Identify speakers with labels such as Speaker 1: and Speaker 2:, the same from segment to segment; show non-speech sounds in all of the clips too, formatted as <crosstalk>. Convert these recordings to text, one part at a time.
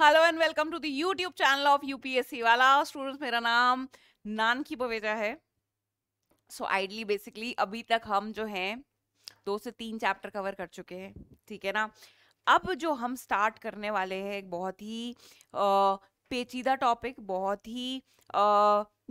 Speaker 1: Hello and welcome to the YouTube channel of UPSC वाला students मेरा नाम नानकी बवेजा है सो आइडली बेसिकली अभी तक हम जो हैं दो से तीन चैप्टर कवर कर चुके हैं ठीक है ना अब जो हम स्टार्ट करने वाले हैं एक बहुत ही आ, पेचीदा टॉपिक बहुत ही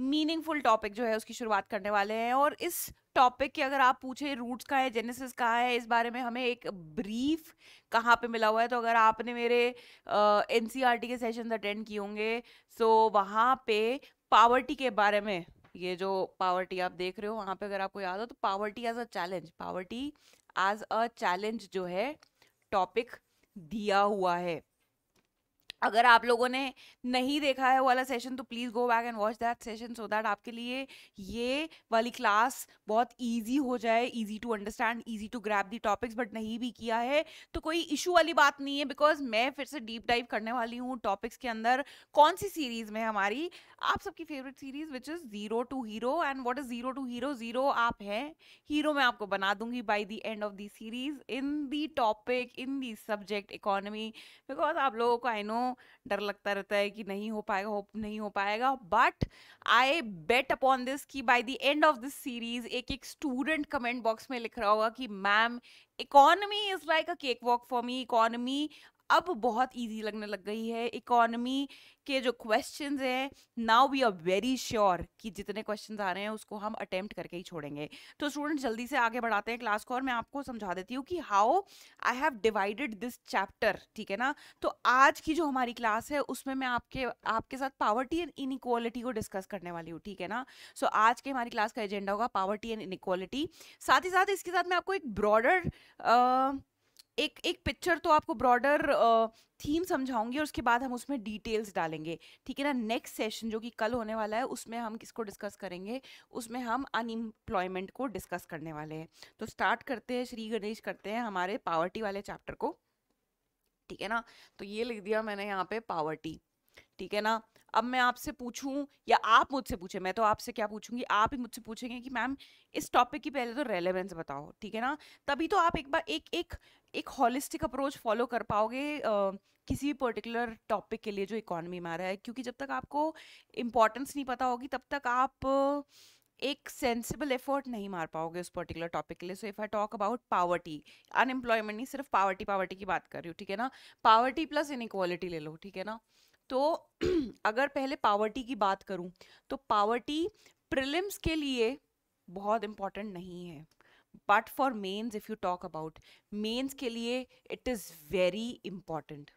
Speaker 1: मीनिंगफुल टॉपिक जो है उसकी शुरुआत करने वाले हैं और इस टॉपिक की अगर आप पूछे रूट्स का है जेनेसिस का है इस बारे में हमें एक ब्रीफ कहाँ पे मिला हुआ है तो अगर आपने मेरे एन uh, e के सेशन अटेंड किए होंगे सो वहाँ पे पावर्टी के बारे में ये जो पावर्टी आप देख रहे हो वहाँ पे अगर आपको याद हो तो poverty as a challenge poverty as a challenge जो है टॉपिक दिया हुआ है
Speaker 2: अगर आप लोगों ने
Speaker 1: नहीं देखा है वो वाला सेशन तो please go back and watch that session so that आपके लिए ये वाली क्लास बहुत इजी हो जाए easy to understand easy to grasp the topics but नहीं भी किया है तो कोई इशू वाली बात नहीं है बिकॉज मैं फिर से डीप डाइव करने वाली हूँ टॉपिक्स के अंदर कौन सी सीरीज़ में हमारी आप सबकी favourite series which is zero to hero and what is zero to hero zero आप हैं हीरो मैं आपको बना दूंगी by the end of the series in the topic in the subject economy because आप लोगों को आई नो डर लगता रहता है कि नहीं हो पाएगा होप नहीं हो पाएगा but I bet upon this कि by the end of this series एक एक स्टूडेंट कमेंट बॉक्स में लिख रहा होगा कि ma'am economy is like a cakewalk for me economy अब बहुत ईजी लगने लग गई है इकोनॉमी के जो क्वेश्चन हैं now we are very sure कि जितने क्वेश्चन आ रहे हैं उसको हम अटैम्प्ट करके ही छोड़ेंगे तो स्टूडेंट जल्दी से आगे बढ़ाते हैं क्लास को और मैं आपको समझा देती हूँ कि how I have divided this chapter ठीक है ना तो आज की जो हमारी क्लास है उसमें मैं आपके आपके साथ पावर्टी एंड इनिक्वालिटी को डिस्कस करने वाली हूँ ठीक है ना सो so, आज के हमारी क्लास का एजेंडा होगा पावर्टी एंड इनक्वालिटी साथ ही साथ इसके साथ मैं आपको एक ब्रॉडर एक एक पिक्चर तो आपको ब्रॉडर थीम समझाऊंगी और उसके बाद हम उसमें डिटेल्स डालेंगे ठीक है ना नेक्स्ट सेशन जो कि कल होने वाला है उसमें हम किसको डिस्कस करेंगे उसमें हम अनएम्प्लॉयमेंट को डिस्कस करने वाले हैं तो स्टार्ट करते हैं श्री गणेश करते हैं हमारे पावर्टी वाले चैप्टर को ठीक है ना तो ये लिख दिया मैंने यहाँ पे पावर्टी ठीक है ना अब मैं आपसे पूछूं या आप मुझसे पूछे मैं तो आपसे क्या पूछूंगी आप ही मुझसे पूछेंगे कि मैम इस टॉपिक की पहले तो रेलेवेंस बताओ ठीक है ना तभी तो आप एक बार एक एक एक हॉलिस्टिक अप्रोच फॉलो कर पाओगे आ, किसी भी पर्टिकुलर टॉपिक के लिए जो इकोनॉमी में आ रहा है क्योंकि जब तक आपको इम्पोर्टेंस नहीं पता होगी तब तक आप एक सेंसिबल एफर्ट नहीं मार पाओगे उस पर्टिकुलर टॉपिक के लिए so if I talk about poverty unemployment नहीं सिर्फ पावर्टी पावर्टी की बात कर रही हूँ ठीक है ना पावर्टी प्लस इनइक्वालिटी ले लो ठीक है ना तो <clears throat> अगर पहले पावर्टी की बात करूं तो पावर्टी प्रिलिम्स के लिए बहुत इम्पॉर्टेंट नहीं है but for mains if you talk about mains के लिए इट इज़ वेरी इम्पॉर्टेंट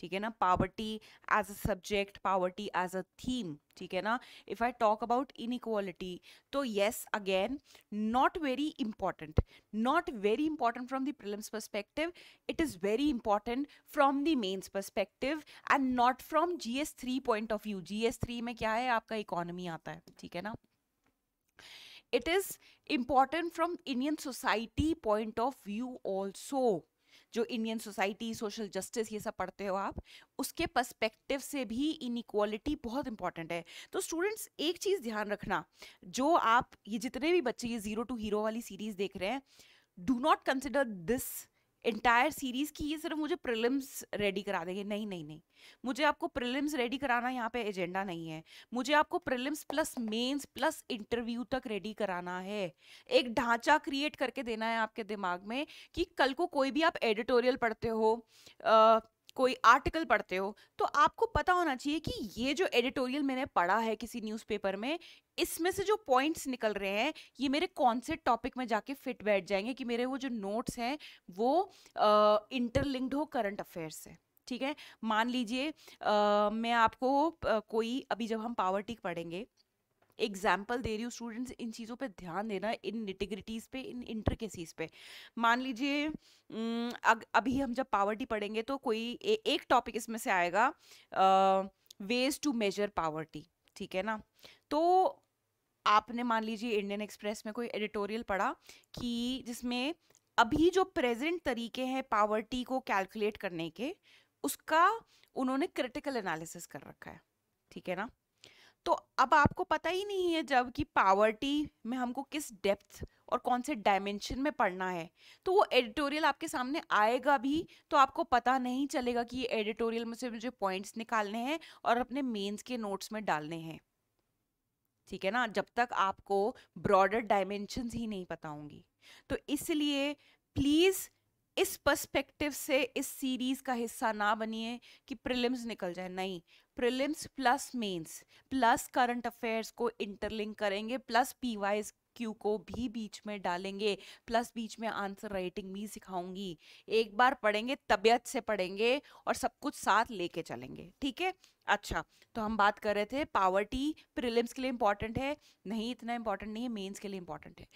Speaker 1: ठीक है ना poverty as a subject poverty as a theme ठीक है ना if I talk about inequality तो yes again not very important not very important from the prelims perspective it is very important from the mains perspective and not from G S three point of view G S three में क्या है आपका economy आता है ठीक है ना it is important from Indian society point of view also जो इंडियन सोसाइटी सोशल जस्टिस ये सब पढ़ते हो आप उसके पर्सपेक्टिव से भी इनिक्वालिटी बहुत इंपॉर्टेंट है तो स्टूडेंट्स एक चीज़ ध्यान रखना जो आप ये जितने भी बच्चे ये ज़ीरो टू हीरो वाली सीरीज़ देख रहे हैं do not consider this entire series की ये सिर्फ मुझे प्रिलिम्स रेडी करा देंगे नहीं नहीं नहीं मुझे आपको प्रिलिम्स रेडी कराना यहाँ पे एजेंडा नहीं है मुझे आपको prelims plus mains plus interview तक रेडी कराना है एक ढांचा क्रिएट करके देना है आपके दिमाग में कि कल को कोई भी आप एडिटोरियल पढ़ते हो आ, कोई आर्टिकल पढ़ते हो तो आपको पता होना चाहिए कि ये जो एडिटोरियल मैंने पढ़ा है किसी न्यूज़पेपर में इसमें से जो पॉइंट्स निकल रहे हैं ये मेरे कौन से टॉपिक में जाके फिट बैठ जाएंगे कि मेरे वो जो नोट्स हैं वो इंटरलिंक्ड हो करंट अफेयर से ठीक है मान लीजिए मैं आपको आ, कोई अभी जब हम पावर्टी पढ़ेंगे एग्जाम्पल दे रही हूँ स्टूडेंट्स इन चीज़ों पे ध्यान देना इन निटिग्रिटीज़ पे इन इंटरकेसीज पे मान लीजिए अभी हम जब पावर्टी पढ़ेंगे तो कोई ए, एक टॉपिक इसमें से आएगा वेज टू मेजर पावर्टी ठीक है ना तो आपने मान लीजिए इंडियन एक्सप्रेस में कोई एडिटोरियल पढ़ा कि जिसमें अभी जो प्रेजेंट तरीके हैं पावर्टी को कैलकुलेट करने के उसका उन्होंने क्रिटिकल एनालिसिस कर रखा है ठीक है ना तो अब आपको पता ही नहीं है जब कि पावर्टी में हमको किस डेप्थ और कौन से डायमेंशन में पढ़ना है तो वो एडिटोरियल आपके सामने आएगा भी तो आपको पता नहीं चलेगा कि ये एडिटोरियल में से मुझे पॉइंट्स निकालने हैं और अपने मेंस के नोट्स में डालने हैं ठीक है ना जब तक आपको ब्रॉडर डायमेंशंस ही नहीं पता होंगी तो इसलिए प्लीज़ इस पर्सपेक्टिव से इस सीरीज़ का हिस्सा ना बनिए कि प्रिलिम्स निकल जाए नहीं prelims plus mains plus current affairs को इंटरलिंक करेंगे प्लस पी वाइज क्यू को भी बीच में डालेंगे प्लस बीच में आंसर राइटिंग भी सिखाऊंगी एक बार पढ़ेंगे तबीयत से पढ़ेंगे और सब कुछ साथ लेके चलेंगे ठीक है अच्छा तो हम बात कर रहे थे पावर्टी प्रिलिम्स के लिए इंपॉर्टेंट है नहीं इतना इंपॉर्टेंट नहीं है मेंस के लिए इंपॉर्टेंट है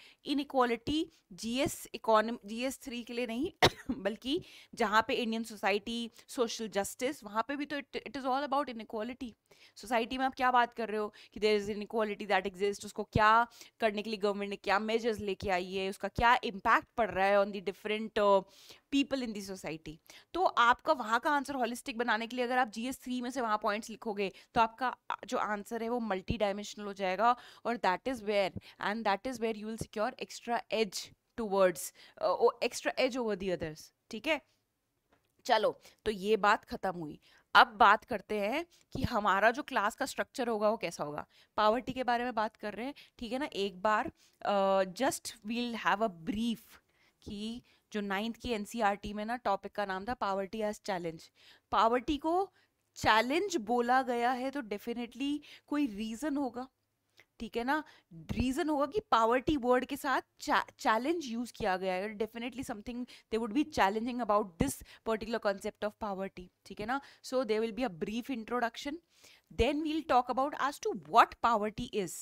Speaker 1: S GS G GS three के लिए नहीं <coughs> बल्कि जहाँ पे इंडियन सोसाइटी सोशल जस्टिस वहाँ पे भी तो it is all about equality society में आप क्या बात कर रहे हो कि there is inequality that exist उसको क्या करने के लिए गवर्नमेंट ने क्या मेजर्स लेके आई है उसका क्या इम्पैक्ट पड़ रहा है on the different people in the society तो आपका वहाँ का आंसर हॉलिस्टिक बनाने के लिए अगर आप जीएस थ्री में से वहाँ पॉइंट्स लिखोगे तो आपका जो आंसर है वो मल्टी डायमेंशनल हो जाएगा और that is where and that is where you will secure extra edge towards extra edge over the others ठीक है चलो तो ये बात खत्म हुई अब बात करते हैं कि हमारा जो क्लास का स्ट्रक्चर होगा वो कैसा होगा पावर्टी के बारे में बात कर रहे हैं ठीक है ना एक बार just we'll have a brief कि जो नाइन्थ की एन e में ना टॉपिक का नाम था पावर्टी एज चैलेंज पावर्टी को चैलेंज बोला गया है तो डेफिनेटली कोई रीज़न होगा ठीक है ना रीज़न होगा कि पावर्टी वर्ड के साथ चैलेंज यूज़ किया गया है definitely something they would be challenging about this particular concept of poverty ठीक है ना so they will be a brief introduction then we'll talk about as to what poverty is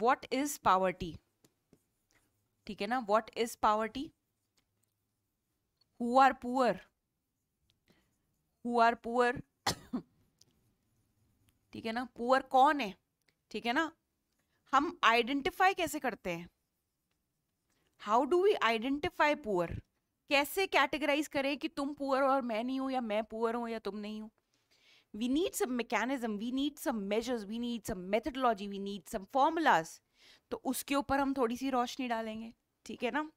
Speaker 1: what is poverty ठीक है ना what is poverty who are poor who are poor ठीक है ना poor कौन है ठीक है ना हम आइडेंटिफाई कैसे करते हैं how do we identify poor कैसे कैटेगराइज करें कि तुम पुअर और मैं नहीं हूँ या मैं पुअर हूं या तुम नहीं हो we need some mechanism we need some measures we need some methodology we need some formulas तो उसके ऊपर हम थोड़ी सी रोशनी डालेंगे ठीक है ना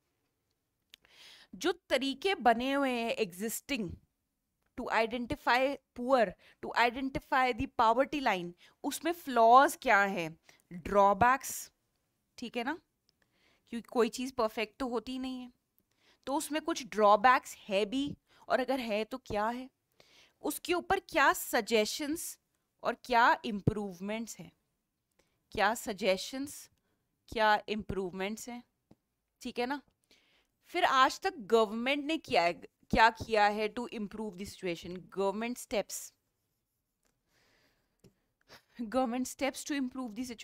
Speaker 1: जो तरीके बने हुए हैं existing to identify poor to identify the poverty line उसमें फ्लॉज क्या है ड्रॉबैक्स ठीक है ना क्योंकि कोई चीज़ परफेक्ट तो होती नहीं है तो उसमें कुछ ड्रॉबैक्स है भी और अगर है तो क्या है उसके ऊपर क्या सजेशंस और क्या इम्प्रूवमेंट्स हैं क्या सजेशंस क्या इम्प्रूवमेंट्स हैं ठीक है ना फिर आज तक गवर्नमेंट ने किया है क्या किया है to improve the government steps government steps to improve the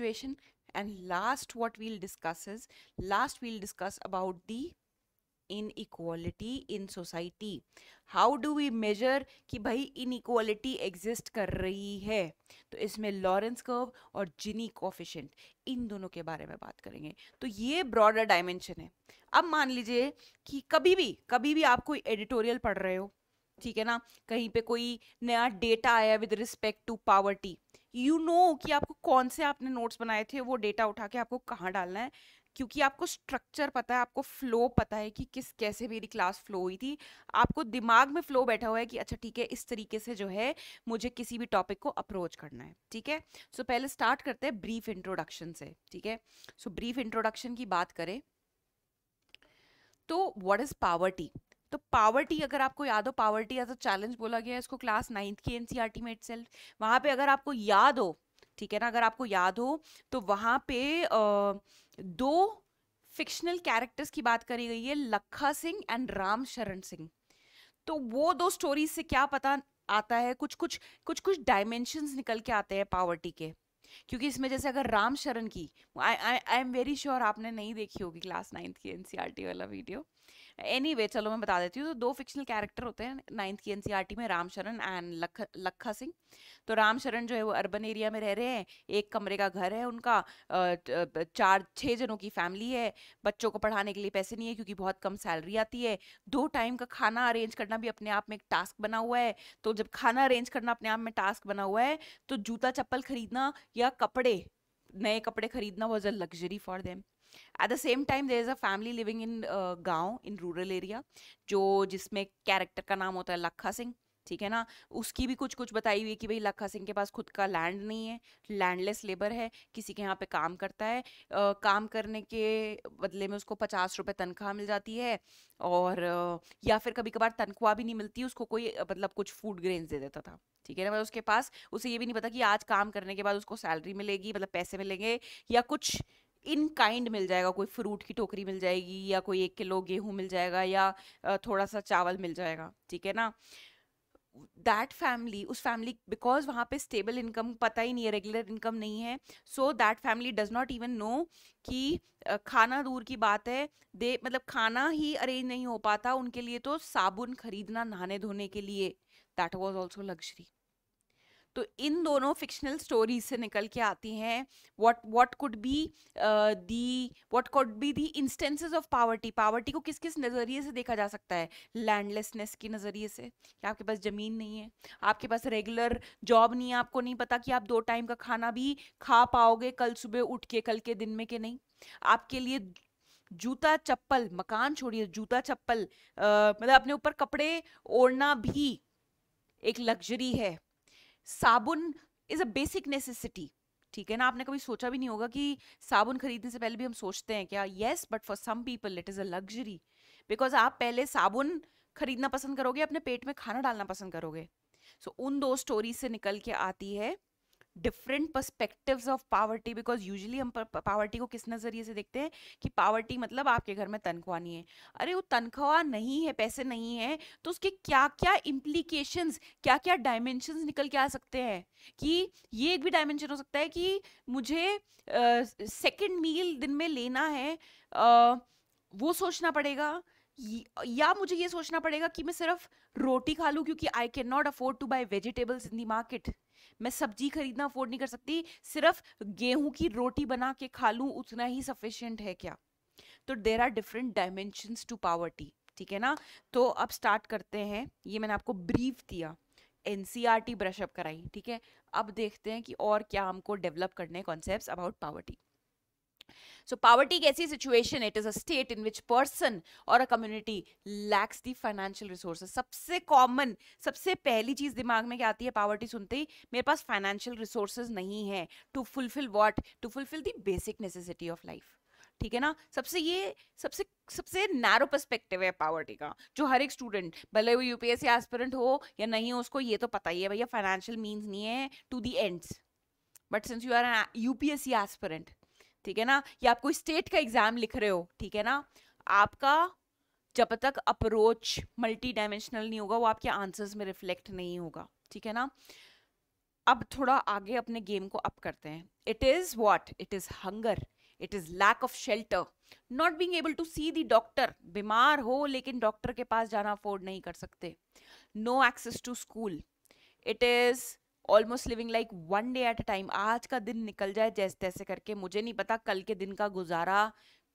Speaker 1: and last what we'll discuss last we'll discuss about the inequality in society how do we measure कि भाई इन इक्वालिटी एग्जिस्ट कर रही है तो इसमें लॉरेंस कर्व और जिनी coefficient इन दोनों के बारे में बात करेंगे तो ये ब्रॉडर डायमेंशन है अब मान लीजिए कि कभी भी कभी भी आप कोई एडिटोरियल पढ़ रहे हो ठीक है ना कहीं पे कोई नया डेटा आया with respect to poverty you know कि आपको कौन से आपने नोट्स बनाए थे वो डेटा उठा के आपको कहाँ डालना है क्योंकि आपको स्ट्रक्चर पता है आपको फ्लो पता है कि किस कैसे मेरी क्लास फ्लो हुई थी आपको दिमाग में फ्लो बैठा हुआ है कि अच्छा ठीक है इस तरीके से जो है मुझे किसी भी टॉपिक को अप्रोच करना है ठीक है सो so, पहले स्टार्ट करते हैं ब्रीफ इंट्रोडक्शन से ठीक है सो ब्रीफ इंट्रोडक्शन की बात करें तो व्हाट इज पावर्टी तो पावर्टी अगर आपको याद हो पावर्टी एज अ चैलेंज बोला गया है इसको क्लास नाइन्थ की एनसीआरटी e में इटसेल्फ वहाँ पे अगर आपको याद हो ठीक है ना अगर आपको याद हो तो वहाँ पे आ, दो फिक्शनल कैरेक्टर्स की बात करी गई है लखा सिंह एंड राम शरण सिंह तो वो दो स्टोरीज से क्या पता आता है कुछ कुछ कुछ कुछ डायमेंशंस निकल के आते हैं पावर्टी के क्योंकि इसमें जैसे अगर राम शरण की I I am very sure आपने नहीं देखी होगी क्लास नाइन्थ की एन e वाला वीडियो एनी anyway, चलो मैं बता देती हूँ तो दो फिक्शनल कैरेक्टर होते हैं नाइन्थ की एनसीईआरटी e में राम शरण एंड लख लखा सिंह तो राम शरण जो है वो अर्बन एरिया में रह रहे हैं एक कमरे का घर है उनका चार छः जनों की फैमिली है बच्चों को पढ़ाने के लिए पैसे नहीं है क्योंकि बहुत कम सैलरी आती है दो टाइम का खाना अरेंज करना भी अपने आप में एक टास्क बना हुआ है तो जब खाना अरेंज करना अपने आप में टास्क बना हुआ है तो जूता चप्पल खरीदना या कपड़े नए कपड़े खरीदना was a luxury for them at the same time there is a family living in गाँव इन रूरल एरिया जो जिसमें कैरेक्टर का नाम होता है लखा सिंह ठीक है ना उसकी भी कुछ कुछ बताई हुई है कि भाई लखा सिंह के पास खुद का लैंड नहीं है लैंडलेस लेबर है किसी के यहाँ पे काम करता है आ, काम करने के बदले में उसको पचास रुपये तनख्वाह मिल जाती है और या फिर कभी कभार तनख्वाह भी नहीं मिलती उसको कोई मतलब कुछ फूड ग्रेन्स दे देता था ठीक है ना मतलब उसके पास उसे ये भी नहीं पता कि आज काम करने के बाद उसको सैलरी मिलेगी मतलब पैसे मिलेंगे या कुछ इन काइंड मिल जाएगा कोई फ्रूट की टोकरी मिल जाएगी या कोई एक किलो गेहूं मिल जाएगा या थोड़ा सा चावल मिल जाएगा ठीक है ना दैट फैमिली उस फैमिली बिकॉज वहाँ पे स्टेबल इनकम पता ही नहीं है रेगुलर इनकम नहीं है so that family does not even know कि खाना दूर की बात है दे मतलब खाना ही अरेंज नहीं हो पाता उनके लिए तो साबुन खरीदना नहाने धोने के लिए दैट वॉज ऑल्सो लग्जरी तो इन दोनों फिक्शनल स्टोरीज से निकल के आती हैं what what could be the what could be the instances of poverty poverty को किस किस नज़रिए से देखा जा सकता है लैंडलेसनेस के नज़रिए से कि आपके पास ज़मीन नहीं है आपके पास रेगुलर जॉब नहीं है आपको नहीं पता कि आप दो टाइम का खाना भी खा पाओगे कल सुबह उठ के कल के दिन में के नहीं आपके लिए जूता चप्पल मकान छोड़िए जूता चप्पल मतलब अपने ऊपर कपड़े ओढ़ना भी एक लग्जरी है साबुन इज अ बेसिक नेसेसिटी ठीक है ना आपने कभी सोचा भी नहीं होगा कि साबुन खरीदने से पहले भी हम सोचते हैं क्या yes but for some people it is a luxury because आप पहले साबुन खरीदना पसंद करोगे अपने पेट में खाना डालना पसंद करोगे सो so, उन दो स्टोरी से निकल के आती है different perspectives of poverty because usually हम पावर्टी को किस नज़रिए से देखते हैं कि पावर्टी मतलब आपके घर में तनख्वाह नहीं है अरे वो तनख्वाह नहीं है पैसे नहीं है तो उसके क्या क्या इम्प्लीकेशन क्या क्या डायमेंशन निकल के आ सकते हैं कि ये एक भी डायमेंशन हो सकता है कि मुझे सेकेंड uh, मील दिन में लेना है uh, वो सोचना पड़ेगा या मुझे ये सोचना पड़ेगा कि मैं सिर्फ रोटी खा लूँ क्योंकि I can not afford to buy vegetables in the market मैं सब्जी खरीदना अफोर्ड नहीं कर सकती सिर्फ गेहूं की रोटी बना के खा लूं उतना ही सफिशियंट है क्या तो there are different dimension to poverty ठीक है ना तो अब स्टार्ट करते हैं ये मैंने आपको ब्रीफ दिया N C R T brush up कराई ठीक है अब देखते हैं कि और क्या हमको डेवलप करने concept about poverty So poverty ऐसी situation it is a state in which person or a community lacks the financial resources. सबसे common सबसे पहली चीज दिमाग में क्या आती है poverty सुनते ही मेरे पास financial resources नहीं है to fulfill what to fulfill the basic necessity of life. ठीक है ना सबसे ये सबसे सबसे नैरो पर्सपेक्टिव है पावर्टी का जो हर एक स्टूडेंट भले वो यूपीएससी एस्पिरेंट हो या नहीं हो उसको ये तो पता ही है भैया फाइनेंशियल मींस नहीं है to the ends but since you are an UPSC aspirant ठीक है ना या आप कोई स्टेट का एग्जाम लिख रहे हो ठीक है ना आपका जब तक अप्रोच मल्टी डायमेंशनल नहीं होगा वो आपके आंसर्स में रिफ्लेक्ट नहीं होगा ठीक है ना अब थोड़ा आगे अपने गेम को अप करते हैं it is what it is hunger it is lack of shelter not being able to see the doctor बीमार हो लेकिन डॉक्टर के पास जाना अफोर्ड नहीं कर सकते no access to school it is almost living like one day at a time आज का दिन निकल जाए जैसे तैसे करके मुझे नहीं पता कल के दिन का गुजारा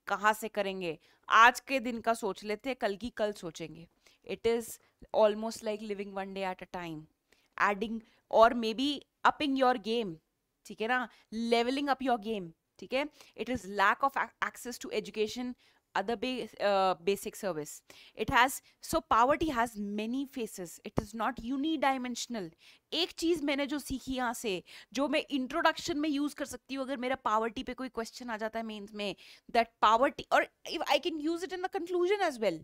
Speaker 1: कहाँ से करेंगे आज के दिन का सोच लेते कल की कल सोचेंगे it is almost like living one day at a time adding और maybe upping your game ठीक है ना लेवलिंग अप योर गेम ठीक है it is lack of access to education other ba- uh, basic service it has so poverty has many faces it is not unidimensional एक चीज़ मैंने जो सीखी यहाँ से जो मैं इंट्रोडक्शन में यूज़ कर सकती हूँ अगर मेरा पावर्टी पे कोई क्वेश्चन आ जाता है मेंस में दैट पावर्टी और if I can use it in the conclusion as well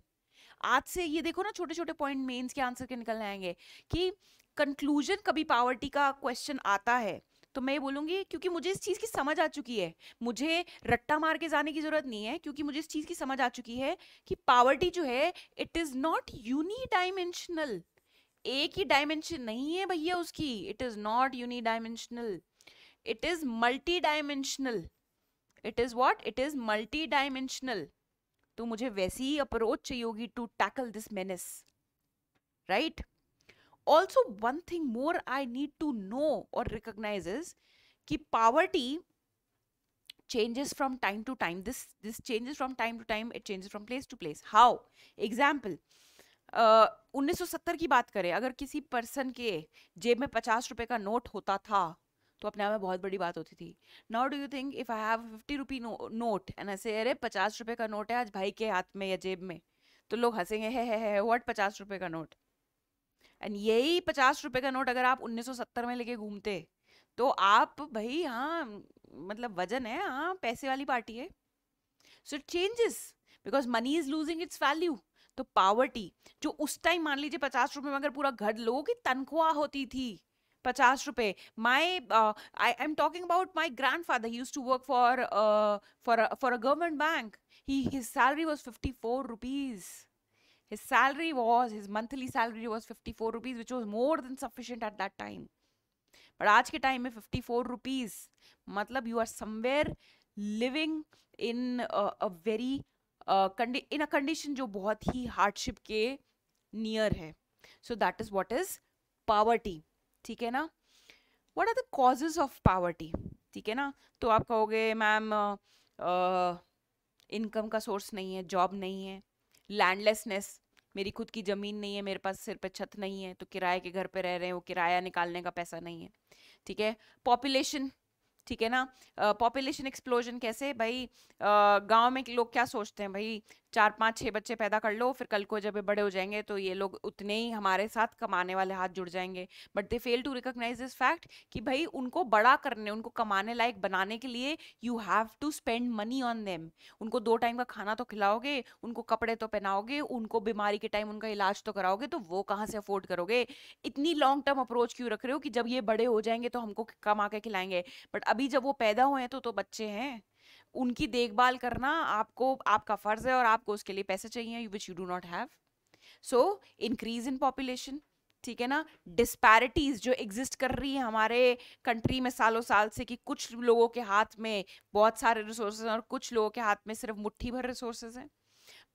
Speaker 1: आज से ये देखो ना छोटे छोटे पॉइंट मेंस के आंसर के निकल आएंगे कि कंक्लूजन कभी पावर्टी का क्वेश्चन आता है तो मैं बोलूंगी क्योंकि मुझे इस चीज़ की समझ आ चुकी है मुझे रट्टा मार के जाने की ज़रूरत नहीं है क्योंकि मुझे इस चीज़ की समझ आ चुकी है कि पावर्टी जो है इट इज़ नॉट यूनिडाइमेंशनल एक ही डायमेंशन नहीं है भैया उसकी it is not unidimensional it is multidimensional it is what it is multidimensional तो मुझे वैसी ही अप्रोच चाहिए होगी to tackle this menace right also one thing more I need to know और रिकोगनाइज की poverty changes from time to time this this changes from time to time it changes from place to place how example उन्नीस सौ सत्तर की बात करें अगर किसी पर्सन के जेब में पचास रुपए का नोट होता था तो अपने आप में बहुत बड़ी बात होती थी now do you think if I have fifty rupee note an ऐसे अरे पचास रुपए का नोट है आज भाई के हाथ में या जेब में तो लोग हंसेंगे है है है व्हाट पचास रुपए का नोट एंड यही पचास रुपए का नोट अगर आप 1970 में लेके घूमते तो आप भाई हाँ मतलब वजन है हाँ पैसे वाली पार्टी है so it changes because money is losing its value तो पावर्टी जो उस टाइम मान लीजिए पचास रुपए में अगर पूरा घर लोगों की तनख्वाह होती थी पचास रुपए my I am talking about my grandfather used to work for for for a government bank he his salary was fifty four rupees his salary was his monthly salary was 54 rupees which was more than sufficient at that time but aaj ke time mein 54 rupees matlab you are somewhere living in a, a very uh, in a condition jo bahut hi hardship ke near hai so that is what is poverty theek hai na what are the causes of poverty ठीक है ना तो आप कहोगे ma'am income का source नहीं है job नहीं है लैंडलेसनेस मेरी खुद की ज़मीन नहीं है मेरे पास सिर पे छत नहीं है तो किराए के घर पे रह रहे हैं वो किराया निकालने का पैसा नहीं है ठीक है पॉपुलेशन ठीक है ना पॉपुलेशन uh, एक्सप्लोजन कैसे भाई uh, गांव में लोग क्या सोचते हैं भाई चार पाँच छः बच्चे पैदा कर लो फिर कल को जब ये बड़े हो जाएंगे तो ये लोग उतने ही हमारे साथ कमाने वाले हाथ जुड़ जाएंगे but they fail to recognize this fact कि भाई उनको बड़ा करने उनको कमाने लायक बनाने के लिए you have to spend money on them उनको दो टाइम का खाना तो खिलाओगे उनको कपड़े तो पहनाओगे उनको बीमारी के टाइम उनका इलाज तो कराओगे तो वो कहाँ से अफोर्ड करोगे इतनी लॉन्ग टर्म अप्रोच क्यों रख रहे हो कि जब ये बड़े हो जाएंगे तो हमको कमा के खिलाएंगे बट अभी जब वो पैदा हुए हैं तो, तो बच्चे हैं उनकी देखभाल करना आपको आपका फ़र्ज़ है और आपको उसके लिए पैसे चाहिए which you do not have so increase in population ठीक है ना डिस्पैरिटीज़ जो एग्जिस्ट कर रही है हमारे कंट्री में सालों साल से कि कुछ लोगों के हाथ में बहुत सारे रिसोर्सेज और कुछ लोगों के हाथ में सिर्फ मुट्ठी भर रिसोर्सेज हैं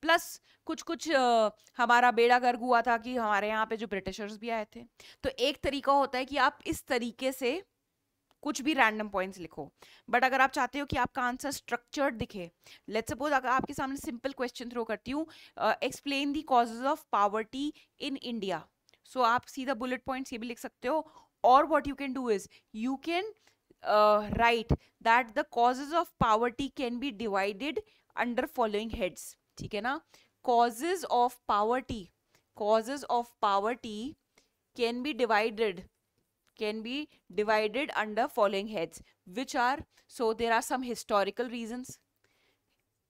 Speaker 1: प्लस कुछ कुछ आ, हमारा बेड़ा गर्ग हुआ था कि हमारे यहाँ पे जो ब्रिटिशर्स भी आए थे तो एक तरीका होता है कि आप इस तरीके से कुछ भी रैंडम पॉइंट्स लिखो बट अगर आप चाहते हो कि आपका आंसर स्ट्रक्चर्ड दिखे लेट सपोज अगर आपके सामने सिंपल क्वेश्चन थ्रो करती हूँ explain the causes of poverty in India so आप सीधा बुलेट पॉइंट्स ये भी लिख सकते हो और what you can do is you can write that the causes of poverty can be divided under following heads ठीक है ना causes of poverty causes of poverty can be divided can be divided under following heads which are so there are some historical reasons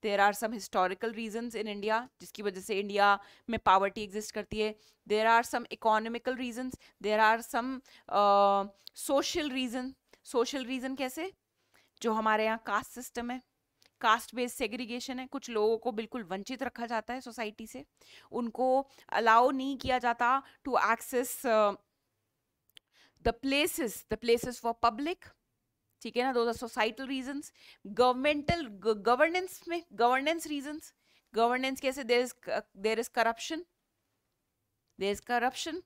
Speaker 1: there are some historical reasons in India जिसकी वजह से India में poverty exist करती है there are some economical regions there are some social reason social reason कैसे जो हमारे यहाँ कास्ट सिस्टम है कास्ट बेस्ड सेग्रीगेशन है कुछ लोगों को बिल्कुल वंचित रखा जाता है सोसाइटी से उनको अलाउ नहीं किया जाता to access the places the places for public ठीक है ना दो सोसाइटल रीजंस गवर्नमेंटल गवर्नेंस में गवर्नेंस रीजंस गवर्नेंस कैसे there is there is corruption there is corruption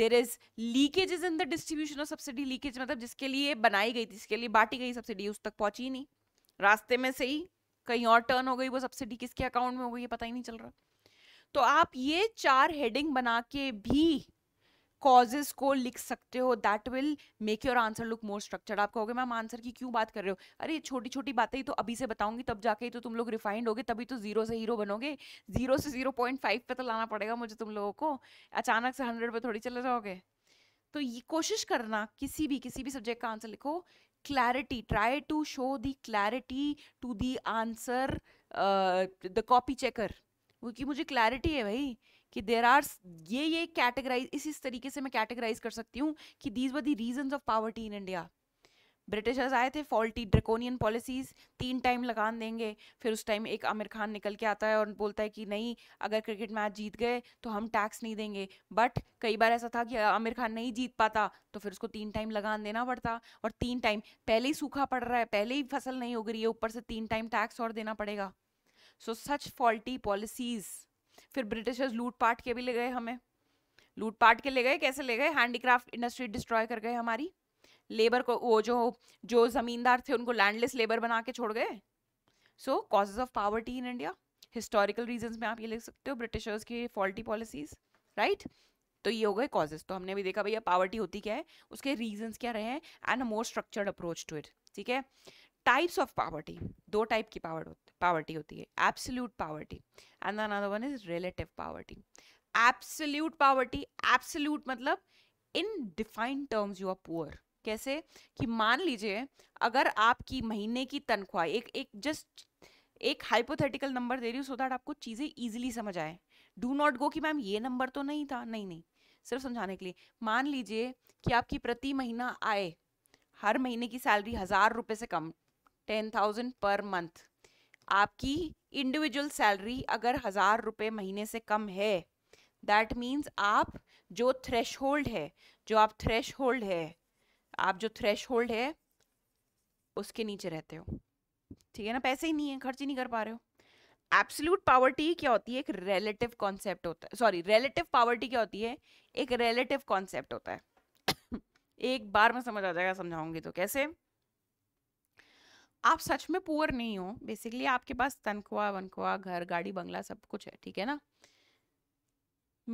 Speaker 1: there is leakages in the distribution of subsidy leakage मतलब जिसके लिए बनाई गई थी जिसके लिए बांटी गई सब्सिडी उस तक पहुंची ही नहीं रास्ते में से ही कहीं और टर्न हो गई वो सब्सिडी किसके अकाउंट में हो गई ये पता ही नहीं चल रहा तो आप ये चार हेडिंग बना के भी कॉजेज को लिख सकते हो that will make your answer look more structured आप कहोगे मैम आंसर की क्यों बात कर रहे हो अरे छोटी छोटी बातें ही तो अभी से बताऊंगी तब जाके ही तो तुम लोग रिफाइंड होगे तभी तो जीरो से हीरो बनोगे जीरो से जीरो पॉइंट फाइव पे तो लाना पड़ेगा मुझे तुम लोगों को अचानक से हंड्रेड पे थोड़ी चले जाओगे तो ये कोशिश करना किसी भी किसी भी सब्जेक्ट का आंसर लिखो clarity try to show the clarity to the answer the copy checker क्योंकि मुझे क्लैरिटी है भाई कि देर आर ये ये कैटेगराइज इस इस तरीके से मैं कैटेगराइज कर सकती हूँ कि these were the reason of poverty in India Britishers आए थे फॉल्टी ड्रिकोनियन पॉलिसीज़ तीन टाइम लगान देंगे फिर उस टाइम एक आमिर खान निकल के आता है और बोलता है कि नहीं अगर क्रिकेट मैच जीत गए तो हम टैक्स नहीं देंगे बट कई बार ऐसा था कि आमिर खान नहीं जीत पाता तो फिर उसको तीन टाइम लगान देना पड़ता और तीन टाइम पहले ही सूखा पड़ रहा है पहले ही फसल नहीं उग रही है ऊपर से तीन टाइम टैक्स और देना पड़ेगा सो सच फॉल्टी पॉलिसीज़ फिर ब्रिटिशर्स लूट पाट के भी ले गए हमें लूट पाट के ले गए कैसे ले गए हैंडीक्राफ्ट इंडस्ट्री डिस्ट्रॉय कर गए हमारी लेबर को वो जो जो जमींदार थे उनको लैंडलेस लेबर बना के छोड़ गए so causes of poverty in India historical reason में आप ये लिख सकते हो ब्रिटिशर्स की फॉल्टी पॉलिसीज राइट तो ये हो गए कॉजेज तो हमने भी देखा भैया पावर्टी होती क्या है उसके रीजंस क्या रहे हैं and a more structured approach to it ठीक है टाइप्स ऑफ पावर्टी दो टाइप की पावर पावर्टी होती है absolute poverty and another one is relative poverty absolute poverty absolute मतलब in defined terms you are poor कैसे कि मान लीजिए अगर आपकी महीने की तनख्वाह एक एक जस्ट एक हाइपोथेटिकल नंबर दे रही हूँ सो दैट आपको चीज़ें ईजिली समझ आए डू नॉट गो कि मैम ये नंबर तो नहीं था नहीं नहीं सिर्फ समझाने के लिए मान लीजिए कि आपकी प्रति महीना आए हर महीने की सैलरी हज़ार रुपये से कम टेन थाउजेंड पर मंथ आपकी इंडिविजुअल सैलरी अगर हज़ार रुपये महीने से कम है दैट मीन्स आप जो थ्रेश होल्ड है जो आप थ्रेश होल्ड है आप जो थ्रेश होल्ड है उसके नीचे रहते हो ठीक है ना पैसे ही नहीं है खर्च ही नहीं कर पा रहे हो एब्सोल्यूट पावर्टी क्या होती है एक रिलेटिव कॉन्सेप्ट होता है सॉरी रिलेटिव पावर्टी क्या होती है एक रिलेटिव कॉन्सेप्ट होता है <coughs> एक बार में समझ आ जाएगा समझाऊंगी तो कैसे आप सच में पुअर नहीं हो बेसिकली आपके पास तनख्वाह वनख्वाह घर गाड़ी बंगला सब कुछ है ठीक है ना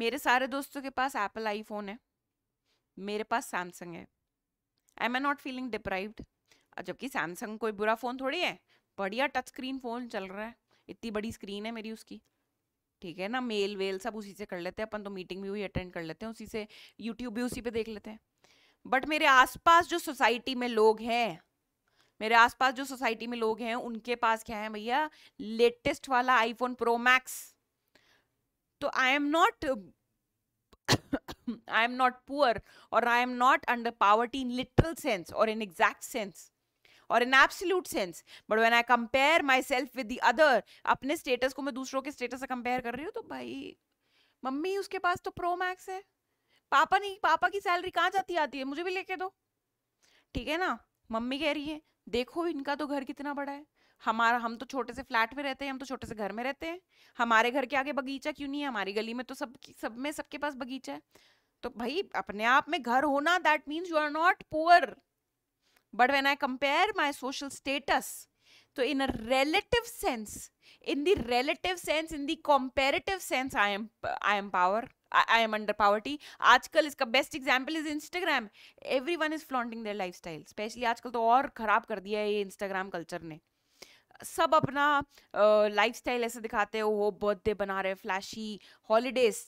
Speaker 1: मेरे सारे दोस्तों के पास एप्पल आईफोन है मेरे पास सैमसंग है I am not feeling deprived जबकि सैमसंग कोई बुरा फ़ोन थोड़ी है बढ़िया टच स्क्रीन फ़ोन चल रहा है इतनी बड़ी स्क्रीन है मेरी उसकी ठीक है ना मेल वेल सब उसी से कर लेते हैं अपन तो मीटिंग भी हुई अटेंड कर लेते हैं उसी से यूट्यूब भी उसी पे देख लेते हैं बट मेरे आसपास जो सोसाइटी में लोग हैं मेरे आसपास जो सोसाइटी में लोग हैं उनके पास क्या है भैया लेटेस्ट वाला आईफोन प्रो मैक्स तो I am not I am not poor और I am not under poverty in literal sense और इन एग्जैक्ट सेंस और in absolute sense but when I compare myself with the other अपने status को मैं दूसरों के status से compare कर रही हूँ तो भाई मम्मी उसके पास तो प्रो मैक्स है पापा नहीं पापा की सैलरी कहाँ जाती आती है मुझे भी लेके दो ठीक है ना मम्मी कह रही है देखो इनका तो घर कितना बड़ा है हमारा हम तो छोटे से फ्लैट में रहते हैं हम तो छोटे से घर में रहते हैं हमारे घर के आगे बगीचा क्यों नहीं है हमारी गली में तो सब सब में सबके पास बगीचा है तो भाई अपने आप में घर होना that means you are not poor but when I compare my social status तो in a relative sense in the relative sense in the comparative sense I am I am power I am under poverty आजकल इसका best example is Instagram everyone is flaunting their lifestyle specially आजकल तो और ख़राब कर दिया है ये इंस्टाग्राम कल्चर ने सब अपना लाइफ uh, स्टाइल ऐसे दिखाते हो वो बर्थडे बना रहे फ्लैशी हॉलीडेज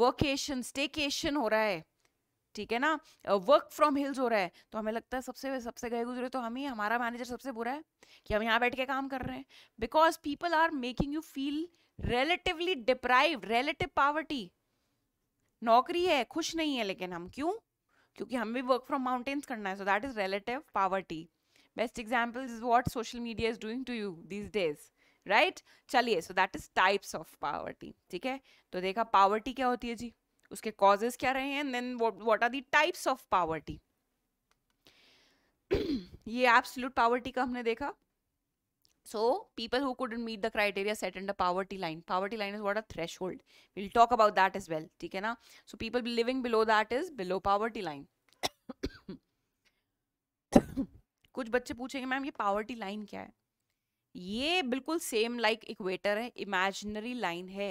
Speaker 1: वर्केशन स्टेकेशन हो रहा है ठीक है ना वर्क फ्रॉम हिल्स हो रहा है तो हमें लगता है सबसे सबसे गए गुजरे तो हम ही हमारा मैनेजर सबसे बुरा है कि हम यहाँ बैठ के काम कर रहे हैं because people are making you feel relatively deprive relative poverty नौकरी है खुश नहीं है लेकिन हम क्यों क्योंकि हम भी वर्क फ्रॉम माउंटेन्स करना है so that is relative poverty best example is what social media is doing to you these days right चलिए so that is types of poverty ठीक है तो देखा पावर्टी क्या होती है जी उसके कॉजेज क्या रहे हैं then what are the types of poverty ये एब्सोल्यूट पावर्टी का हमने देखा So people who couldn't meet the criteria set in the poverty line. Poverty line is what a threshold. We'll talk about that as well. theek hai na? So people living below that is below poverty line. kuch bacche puchhenge ma'am ye poverty line kya hai ये बिल्कुल same like equator है imaginary line है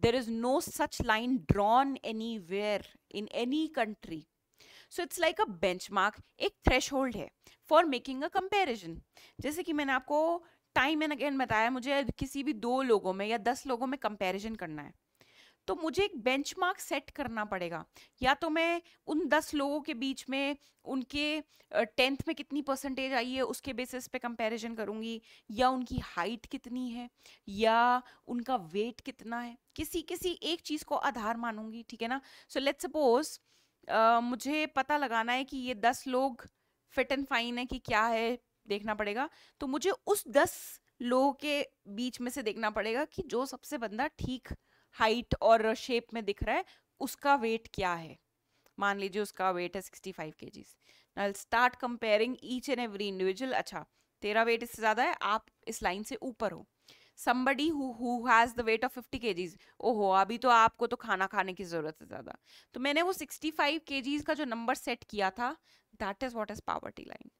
Speaker 1: there is no such line drawn anywhere in any country so it's like a benchmark एक threshold है for making a comparison जैसे कि मैंने आपको टाइम एंड अगेन बताया मुझे किसी भी दो लोगों में या दस लोगों में कंपेरिजन करना है तो मुझे एक बेंचमार्क सेट करना पड़ेगा या तो मैं उन दस लोगों के बीच में उनके टेंथ में कितनी परसेंटेज आई है उसके बेसिस पे कंपैरिजन करूँगी या उनकी हाइट कितनी है या उनका वेट कितना है किसी किसी एक चीज़ को आधार मानूंगी ठीक है ना सो लेट्स सपोज मुझे पता लगाना है कि ये दस लोग फिट एंड फाइन है कि क्या है देखना पड़ेगा तो मुझे उस दस लोगों के बीच में से देखना पड़ेगा कि जो सबसे बंदा ठीक हाइट और शेप में दिख रहा है उसका वेट क्या है मान लीजिए उसका वेट है सिक्सटी फाइव के जीज नाइल start comparing each and every individual अच्छा तेरा वेट इससे ज़्यादा है आप इस लाइन से ऊपर हो somebody who who has the weight of 50 kgs ओहो अभी तो आपको तो खाना खाने की ज़रूरत है ज़्यादा तो मैंने वो 65 kgs का जो नंबर सेट किया था that is what is poverty line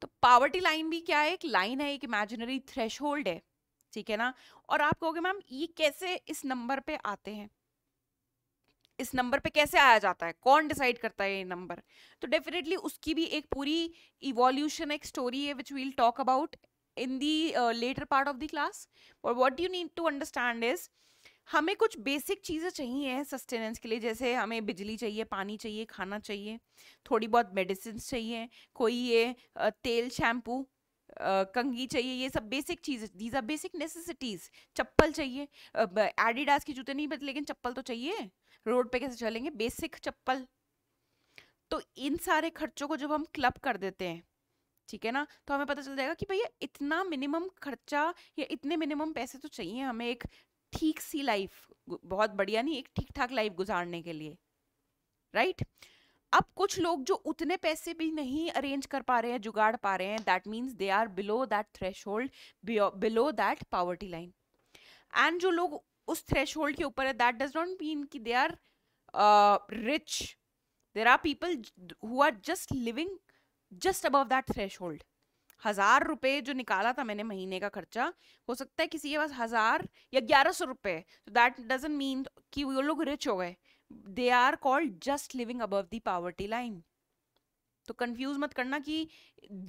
Speaker 1: तो पावर्टी लाइन भी क्या है एक लाइन है एक इमेजिनरी थ्रेश है ठीक है ना और आप कहोगे मैम ये कैसे इस नंबर पे आते हैं इस नंबर पे कैसे आया जाता है कौन डिसाइड करता है ये नंबर तो डेफिनेटली उसकी भी एक पूरी इवोल्यूशन एक स्टोरी है which we'll talk about in the latter part of the class और what you need to understand is हमें कुछ बेसिक चीज़ें चाहिए सस्टेनेंस के लिए जैसे हमें बिजली चाहिए पानी चाहिए खाना चाहिए थोड़ी बहुत मेडिसिन चाहिए कोई ये तेल शैम्पू कंगी चाहिए ये सब बेसिक चीज़ दीज आर बेसिक नेसेसिटीज़ चप्पल चाहिए एडिडास के जूते नहीं बदले लेकिन चप्पल तो चाहिए रोड पे कैसे चलेंगे बेसिक चप्पल तो इन सारे खर्चों को जब हम क्लब कर देते हैं ठीक है ना तो हमें पता चल जाएगा कि भैया इतना मिनिमम खर्चा या इतने मिनिमम पैसे तो चाहिए हमें एक ठीक सी लाइफ बहुत बढ़िया नहीं एक ठीक ठाक लाइफ गुजारने के लिए राइट अब कुछ लोग जो उतने पैसे भी नहीं अरेंज कर पा रहे हैं जुगाड़ पा रहे हैं that means they are below that threshold below that poverty line and जो लोग उस थ्रेश होल्ड के ऊपर है दैट डज नॉट मीन कि they are rich there are people who are just living just above that threshold हजार रुपये जो निकाला था मैंने महीने का खर्चा हो सकता है किसी के पास हजार या ग्यारह सौ रुपये दैट डजेंट मीन कि वो लोग रिच हो गए they are called just living above the poverty line तो कंफ्यूज मत करना कि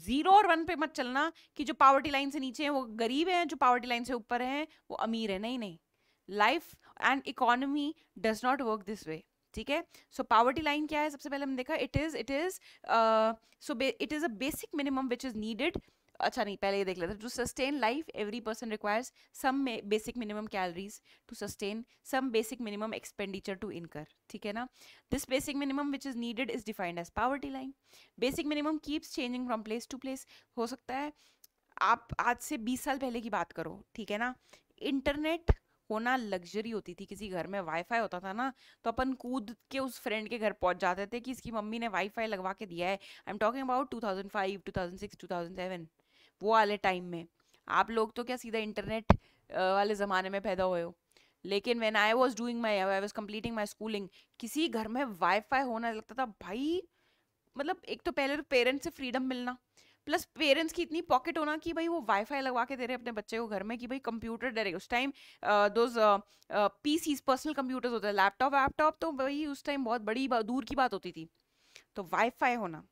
Speaker 1: जीरो और वन पे मत चलना कि जो पावर्टी लाइन से नीचे हैं वो गरीब हैं जो पावर्टी लाइन से ऊपर हैं वो अमीर है नहीं नहीं life and economy does not work this way ठीक है सो पावर्टी लाइन क्या है सबसे पहले हमने देखा it is it is so it is a basic minimum which is needed अच्छा नहीं पहले ये देख लेते to sustain life every person requires some basic minimum calories to sustain some basic minimum expenditure to incur ठीक है ना this basic minimum which is needed is defined as poverty line basic minimum keeps changing from place to place हो सकता है आप आज से 20 साल पहले की बात करो ठीक है ना इंटरनेट होना लग्जरी होती थी किसी घर में वाईफाई होता था ना तो अपन कूद के उस फ्रेंड के घर पहुंच जाते थे कि इसकी मम्मी ने वाईफाई लगवा के दिया है I am talking about two thousand five two thousand six two thousand seven वो वाले टाइम में आप लोग तो क्या सीधा इंटरनेट वाले ज़माने में पैदा हुए हो लेकिन when I was doing my I was completing my schooling किसी घर में वाईफाई होना लगता था भाई मतलब एक तो पहले तो पेरेंट्स से फ्रीडम मिलना प्लस पेरेंट्स की इतनी पॉकेट होना कि भाई वो वाईफाई लगवा के दे रहे अपने बच्चे को घर में कि भाई कंप्यूटर डरे उस time those P personal computers होते हैं लैपटॉप वैपटॉप तो भाई उस टाइम बहुत बड़ी दूर की बात होती थी तो वाईफाई होना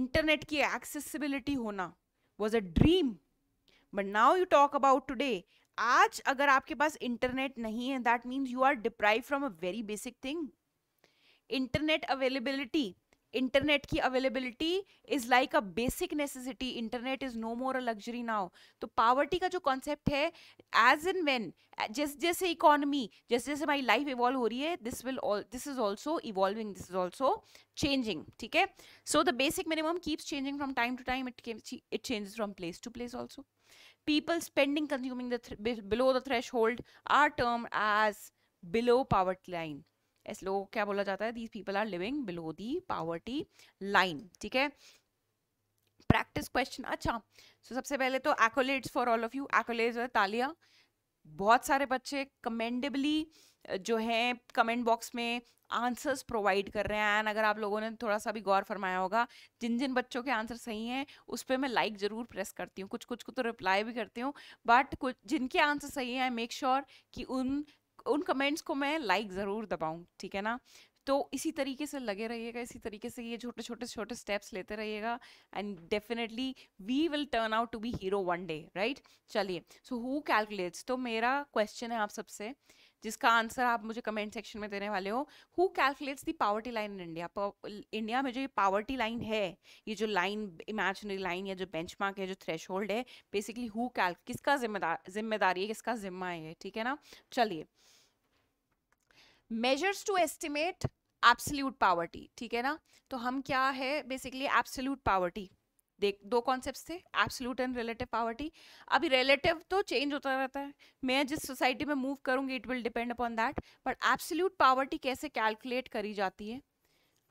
Speaker 1: इंटरनेट की एक्सेसिबिलिटी होना was a dream but now you talk about today आज अगर आपके पास इंटरनेट नहीं है that means you are deprive from a very basic thing internet availability internet की availability is like a basic necessity internet is no more a luxury now तो poverty का जो कॉन्सेप्ट है एज इन वेन जैसे जैसे economy जैसे जैसे हमारी लाइफ इवॉल्व हो रही है this will this is also evolving this is also changing ठीक है so the basic minimum keeps changing from time to time it it changes from place to place also people spending consuming the below the threshold are term as below poverty line इस लोगों को क्या बोला जाता है these people are living below the poverty line ठीक है practice question अच्छा सो so, सबसे पहले तो accolades for all of you accolades और तालिया बहुत सारे बच्चे कमेंडेबली जो है कमेंट बॉक्स में आंसर्स प्रोवाइड कर रहे हैं एंड अगर आप लोगों ने थोड़ा सा भी गौर फरमाया होगा जिन जिन बच्चों के आंसर सही हैं उस पर मैं लाइक ज़रूर प्रेस करती हूँ कुछ कुछ को तो रिप्लाई भी करती हूँ बट कुछ जिनके आंसर सही हैं मेक श्योर कि उन उन कमेंट्स को मैं लाइक ज़रूर दबाऊँ ठीक है ना तो इसी तरीके से लगे रहिएगा इसी तरीके से ये छोटे छोटे छोटे स्टेप्स लेते रहिएगा and definitely we will turn out to be hero one day right चलिए सो हु कैलकुलेट्स तो मेरा क्वेश्चन है आप सबसे जिसका आंसर आप मुझे कमेंट सेक्शन में देने वाले हो who calculates the poverty line in India India में जो ये पावर्टी लाइन है ये जो लाइन इमेजनरी लाइन या जो मार्क है जो थ्रेश है बेसिकली हु कैल किसका जिम्मेदार जिम्मेदारी है किसका जिम्मा है ठीक है ना चलिए measures to estimate absolute poverty ठीक है ना तो हम क्या है बेसिकली एप्सल्यूट पावर्टी देख दो कॉन्सेप्ट थे एब्सोल्यूट एंड रिलेटिव पावर्टी अभी रिलेटिव तो चेंज होता रहता है मैं जिस सोसाइटी में मूव करूंगी it will depend upon that but absolute poverty कैसे कैलकुलेट करी जाती है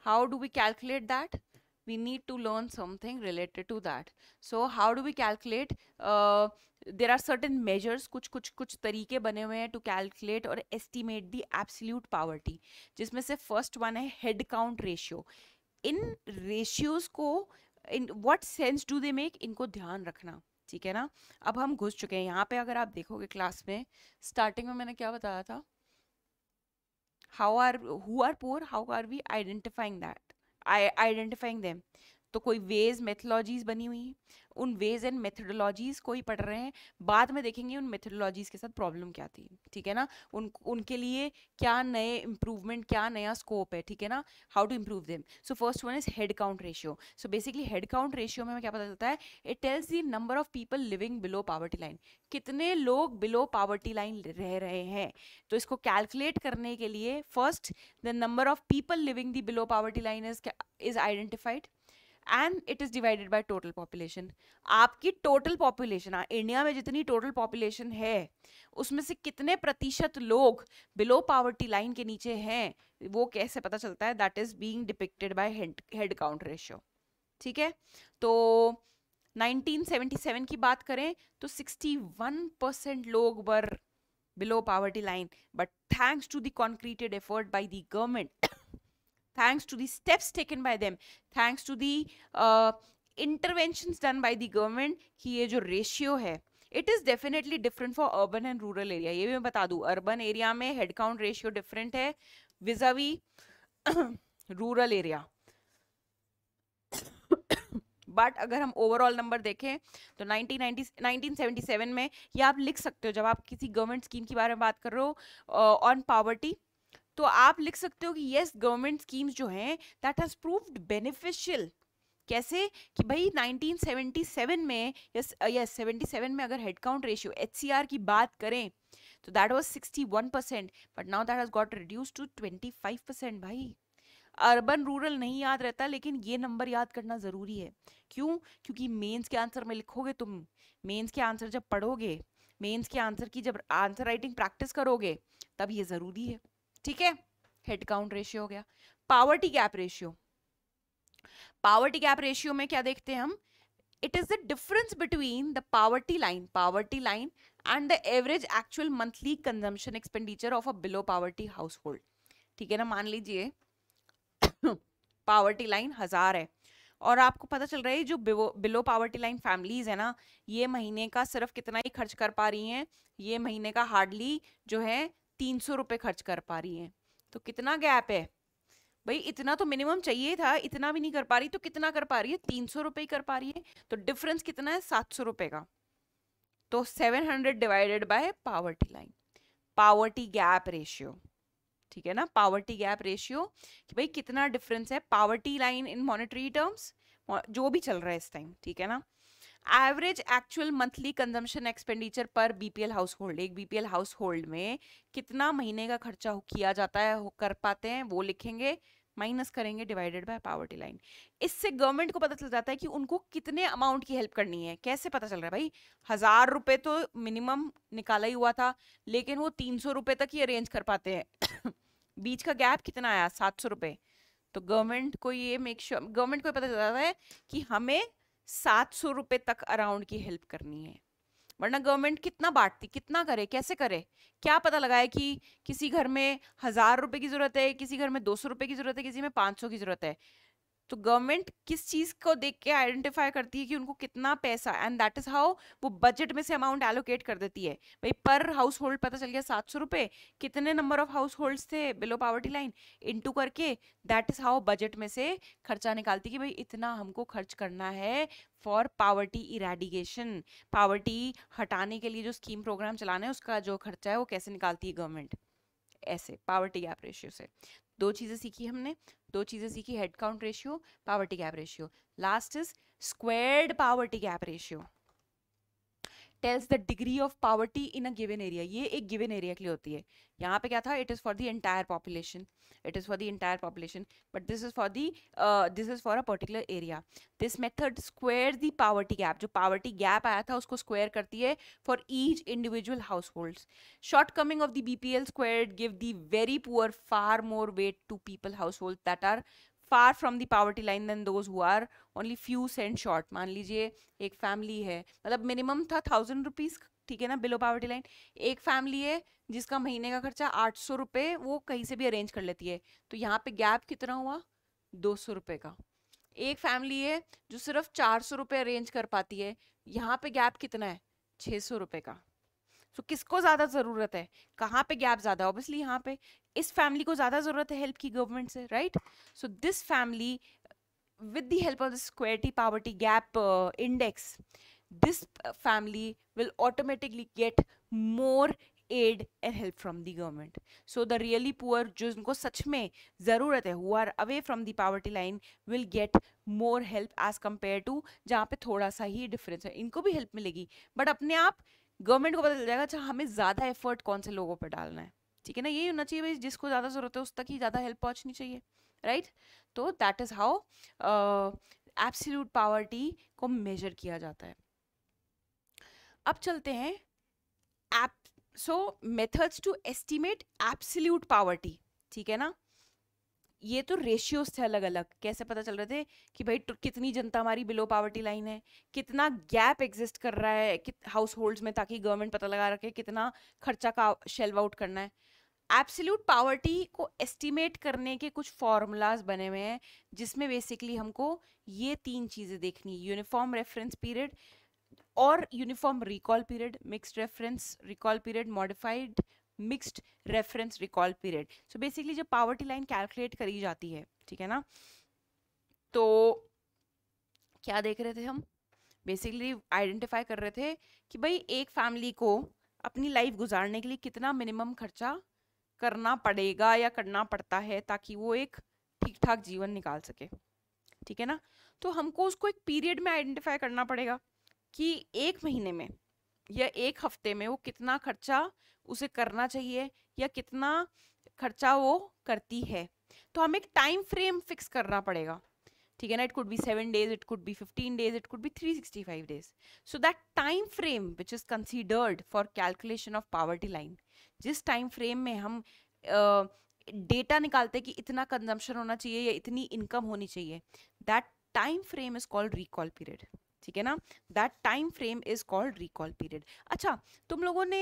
Speaker 1: how do we calculate that we need to learn something related to that so how do we calculate uh, there are certain measures kuch kuch kuch tarike bane hue hain to calculate or estimate the absolute poverty jisme se first one hai head count ratio in ratios ko in what sense do they make inko dhyan rakhna ठीक है ना अब हम घुस चुके हैं यहाँ पे अगर आप देखोगे क्लास में स्टार्टिंग में मैंने क्या बताया था how are who are poor how are we identifying that identifying them तो कोई वेज मेथोलॉजीज बनी हुई हैं उन वेज एंड मेथडोलॉजीज को ही पढ़ रहे हैं बाद में देखेंगे उन मेथडोलॉजीज के साथ प्रॉब्लम क्या थी ठीक है ना उन उनके लिए क्या नए इम्प्रूवमेंट क्या नया स्कोप है ठीक है ना how to improve them so first one is head count ratio so basically head count ratio में हमें क्या पता चलता है it tells the number of people living below poverty line कितने लोग बिलो पावर्टी लाइन रह रहे हैं तो इसको कैलकुलेट करने के लिए first the number of people living the below poverty line is is identified and it is divided by total population आपकी टोटल पॉपुलेशन इंडिया में जितनी टोटल पॉपुलेशन है उसमें से कितने प्रतिशत लोग बिलो पावर्टी लाइन के नीचे हैं वो कैसे पता चलता है that is being depicted by head count ratio ठीक है तो 1977 की बात करें तो 61 परसेंट लोग were below poverty line but thanks to the concerted effort by the government thanks to the steps taken by them thanks to the uh, interventions done by the government कि ये जो रेशियो है it is definitely different for urban and rural area ये भी मैं बता दूँ urban area में हेडकाउंट रेशियो डिफरेंट है विजावी रूरल एरिया बट अगर हम ओवरऑल नंबर देखें तो 1990 1977 में ये आप लिख सकते हो जब आप किसी गवर्नमेंट स्कीम के बारे में बात कर रहे हो ऑन uh, पावर्टी तो आप लिख सकते हो कि येस गवर्नमेंट स्कीम्स जो हैं दैट हैज़ प्रूव्ड बेनिफिशियल कैसे कि भाई 1977 में यस यस 77 में अगर हेड काउंट रेशियो एच की बात करें तो that was 61 percent but now that has got reduce to 25 percent भाई अर्बन रूरल नहीं याद रहता लेकिन ये नंबर याद करना ज़रूरी है क्यों क्योंकि मेंस के आंसर में लिखोगे तुम मेंस के आंसर जब पढ़ोगे मेंस के आंसर की जब आंसर राइटिंग प्रैक्टिस करोगे तब ये ज़रूरी है ठीक है हेड काउंट रेशियो हो गया poverty gap ratio poverty gap ratio में क्या देखते हैं हम it is the difference between the poverty line poverty line and the average actual monthly consumption expenditure of a below poverty household ठीक है ना मान लीजिए पावर्टी <coughs> लाइन हजार है और आपको पता चल रहा है जो बिलो पावर्टी लाइन फैमिलीज है ना ये महीने का सिर्फ कितना ही खर्च कर पा रही हैं ये महीने का हार्डली जो है तीन सौ रुपये खर्च कर पा रही हैं तो कितना गैप है भाई इतना तो मिनिमम चाहिए था इतना भी नहीं कर पा रही तो कितना कर पा रही है तीन सौ रुपये कर पा रही है तो डिफरेंस कितना है सात सौ रुपये का तो seven hundred divided by poverty line poverty gap ratio ठीक है ना पावर्टी गैप रेशियो कि भाई कितना डिफरेंस है poverty line in monetary terms जो भी चल रहा है इस टाइम ठीक है ना average actual monthly consumption expenditure per BPL household एक बीपीएल हाउस होल्ड में कितना महीने का खर्चा किया जाता है कर पाते हैं वो लिखेंगे माइनस करेंगे डिवाइडेड बाय पावर्टी लाइन इससे गवर्नमेंट को पता चल जाता है कि उनको कितने अमाउंट की हेल्प करनी है कैसे पता चल रहा है भाई हजार रुपये तो मिनिमम निकाला ही हुआ था लेकिन वो तीन सौ रुपये तक ही अरेंज कर पाते हैं <coughs> बीच का गैप कितना आया सात सौ रुपये तो गवर्नमेंट को ये मेक श्योर गवर्नमेंट को पता चल जाता है कि हमें सात सौ रुपये तक अराउंड की हेल्प करनी है वरना गवर्नमेंट कितना बांटती कितना करे कैसे करे क्या पता लगाए कि किसी घर में हज़ार रुपये की ज़रूरत है किसी घर में दो सौ रुपये की ज़रूरत है किसी में पाँच सौ की ज़रूरत है तो गवर्नमेंट किस चीज़ को देख के आइडेंटिफाई करती है कि उनको कितना पैसा एंड दैट इज़ हाउ वो बजट में से अमाउंट एलोकेट कर देती है भाई पर हाउस होल्ड पता चल गया सात सौ रुपए कितने नंबर ऑफ हाउस होल्ड थे बिलो पावर्टी लाइन इंटू करके दैट इज़ हाउ बजट में से खर्चा निकालती है कि भाई इतना हमको खर्च करना है फॉर पावर्टी इरेडिकेशन पावर्टी हटाने के लिए जो स्कीम प्रोग्राम चलाना है उसका जो खर्चा है वो कैसे निकालती है गवर्नमेंट ऐसे पावर्टी गैप रेशियो से दो चीज़ें सीखी हमने दो चीज़ें सीखी head count ratio poverty gap ratio last is squared poverty gap ratio tells the degree of poverty in a given area ये एक गिवन एरिया के लिए होती है यहाँ पे क्या था it is for the entire population it is for the entire population but this is for the this is for a particular area this method square the poverty gap जो poverty gap आया था उसको square करती है for each individual household shortcoming of the B P L square give the very poor far more weight to people household that are far from the poverty line then those who are only few cent short मान लीजिए एक family है मतलब minimum था thousand rupees ठीक है ना below poverty line एक फैमिली है जिसका महीने का खर्चा आठ सौ रुपये वो कहीं से भी अरेंज कर लेती है तो यहाँ पे गैप कितना हुआ दो सौ रुपये का एक फैमिली है जो सिर्फ चार सौ रुपये अरेंज कर पाती है यहाँ पे गैप कितना है छः सौ रुपये का सो so, किसको ज़्यादा ज़रूरत है कहाँ पे गैप ज़्यादा है ऑब्वियसली यहाँ पे इस फैमिली को ज़्यादा ज़रूरत है हेल्प की गवर्नमेंट से right so this family with the help of the squarity poverty gap uh, index this family will automatically get aid and help from the government so the really poor जो उनको सच में ज़रूरत है who are away from the poverty line will get more help as compare to जहाँ पे थोड़ा सा ही डिफरेंस है इनको भी हेल्प मिलेगी बट अपने आप गवर्नमेंट को पता चल जाएगा अच्छा हमें ज़्यादा एफर्ट कौन से लोगों पर डालना है ठीक है ना यही होना चाहिए भाई जिसको ज़्यादा ज़रूरत है उस तक ही ज़्यादा हेल्प पहुँचनी चाहिए राइट तो that is how absolute poverty को मेजर किया जाता है अब चलते हैं एप so methods to estimate absolute poverty ठीक है ना ये तो रेशियोज थे अलग अलग कैसे पता चल रहे थे कि भाई कितनी जनता हमारी बिलो पावर्टी लाइन है कितना गैप एग्जिस्ट कर रहा है हाउस होल्ड में ताकि गवर्नमेंट पता लगा रखे कितना खर्चा का शेल्व आउट करना है एब्सोल्यूट पावर्टी को एस्टिमेट करने के कुछ फॉर्मूलाज बने हुए हैं जिसमें बेसिकली हमको ये तीन चीज़ें देखनी यूनिफॉर्म रेफरेंस पीरियड और uniform recall period mixed reference recall period modified mixed reference recall period so basically जब पावर्टी लाइन कैलकुलेट करी जाती है ठीक है ना तो क्या देख रहे थे हम बेसिकली आइडेंटिफाई कर रहे थे कि भाई एक फैमिली को अपनी लाइफ गुजारने के लिए कितना मिनिमम खर्चा करना पड़ेगा या करना पड़ता है ताकि वो एक ठीक ठाक जीवन निकाल सके ठीक है ना तो हमको उसको एक पीरियड में आइडेंटिफाई करना पड़ेगा कि एक महीने में या एक हफ्ते में वो कितना खर्चा उसे करना चाहिए या कितना खर्चा वो करती है तो हमें एक टाइम फ्रेम फिक्स करना पड़ेगा ठीक है ना it could be seven days it could be fifteen days it could be three sixty five days so that time frame which is considered for calculation of poverty line जिस time frame में हम data uh, निकालते हैं कि इतना consumption होना चाहिए या इतनी इनकम होनी चाहिए that time frame is called recall period ठीक है ना that time frame is called recall period अच्छा तुम लोगों ने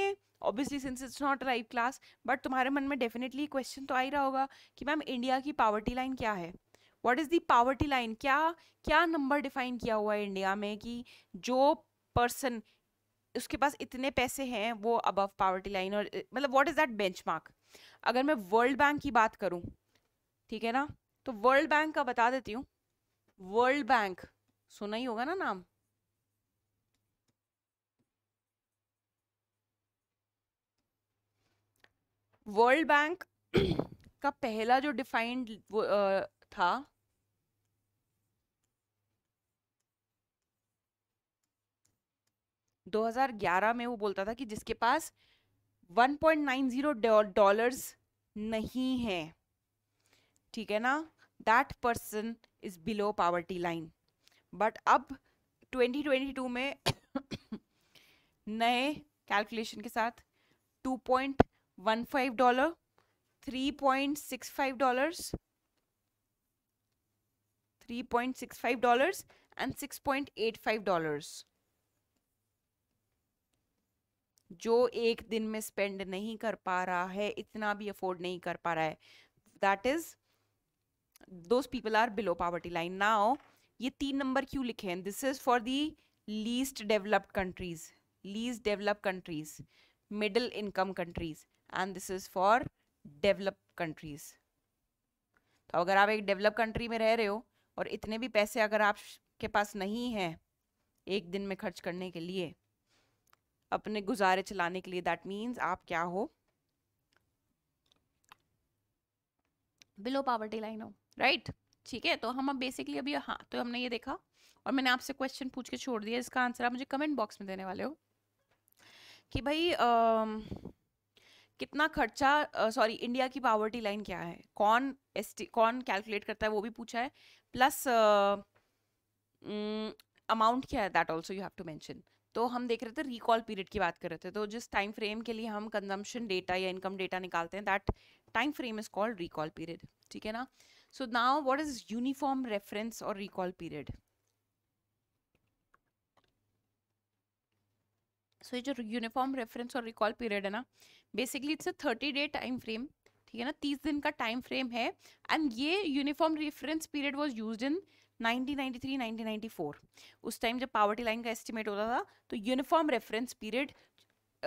Speaker 1: obviously since it's not live class but तुम्हारे मन में डेफिनेटली क्वेश्चन तो आ ही रहा होगा कि मैम इंडिया की पावर्टी लाइन क्या है what is the poverty line क्या क्या नंबर डिफाइन किया हुआ है इंडिया में कि जो पर्सन उसके पास इतने पैसे हैं वो अबव पावर्टी लाइन और मतलब वॉट इज़ दैट मार्क अगर मैं वर्ल्ड बैंक की बात करूं ठीक है ना तो वर्ल्ड बैंक का बता देती हूँ वर्ल्ड बैंक सुना ही होगा ना नाम वर्ल्ड बैंक <clears throat> का पहला जो डिफाइंड था दो हजार ग्यारह में वो बोलता था कि जिसके पास one point nine zero dollars नहीं है ठीक है ना that person is below poverty line but अब 2022 में <coughs> नए कैलकुलेशन के साथ point one five dollar three point six five dollars three point six five dollars and six point eight five dollars जो एक दिन में स्पेंड नहीं कर पा रहा है इतना भी अफोर्ड नहीं कर पा रहा है that is those people are below poverty line now ये तीन नंबर क्यों लिखे हैं this is for the least developed countries least develop countries middle income countries and this is for develop countries तो अगर आप एक डेवलप कंट्री में रह रहे हो और इतने भी पैसे अगर आपके पास नहीं हैं एक दिन में खर्च करने के लिए अपने गुजारे चलाने के लिए दैट मीन्स आप क्या हो बिलो पावर्टी लाइन हो राइट ठीक है तो हम अब बेसिकली अभी हाँ तो हमने ये देखा और मैंने आपसे क्वेश्चन पूछ के छोड़ दिया इसका आंसर आप मुझे कमेंट बॉक्स में देने वाले हो कि भाई आ, कितना खर्चा सॉरी इंडिया की पावर्टी लाइन क्या है कौन एस कौन कैलकुलेट करता है वो भी पूछा है प्लस अमाउंट uh, क्या है that also you have to mention तो हम देख रहे थे रिकॉल पीरियड की बात कर रहे थे तो जिस टाइम फ्रेम के लिए हम कंजम्पशन डेटा या इनकम डेटा निकालते हैं that time frame is called recall period ठीक है ना so now what is uniform reference और रिकॉल पीरियड सो ये जो यूनिफॉर्म रेफरेंस और रिकॉल पीरियड है ना basically it's a thirty day time frame ठीक है ना तीस दिन का टाइम फ्रेम है एंड ये uniform reference period was use in 1993-1994 उस टाइम जब पावर्टी लाइन का एस्टिमेट होता था तो यूनिफॉर्म रेफरेंस पीरियड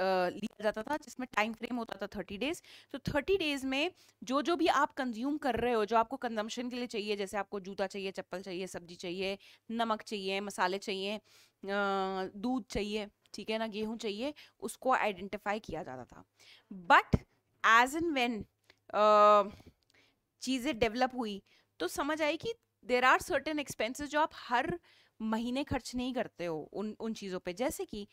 Speaker 1: लिया जाता था जिसमें टाइम फ्रेम होता था थर्टी डेज तो थर्टी डेज में जो जो भी आप कंज्यूम कर रहे हो जो आपको कंजम्पशन के लिए चाहिए जैसे आपको जूता चाहिए चप्पल चाहिए सब्जी चाहिए नमक चाहिए मसाले चाहिए दूध चाहिए ठीक है ना गेहूँ चाहिए उसको आइडेंटिफाई किया जाता था बट एज एन वेन चीज़ें डेवलप हुई तो समझ आई कि देर आर सर्टेन एक्सपेंसेस जो आप हर महीने खर्च नहीं करते हो उन उन चीज़ों पे जैसे कि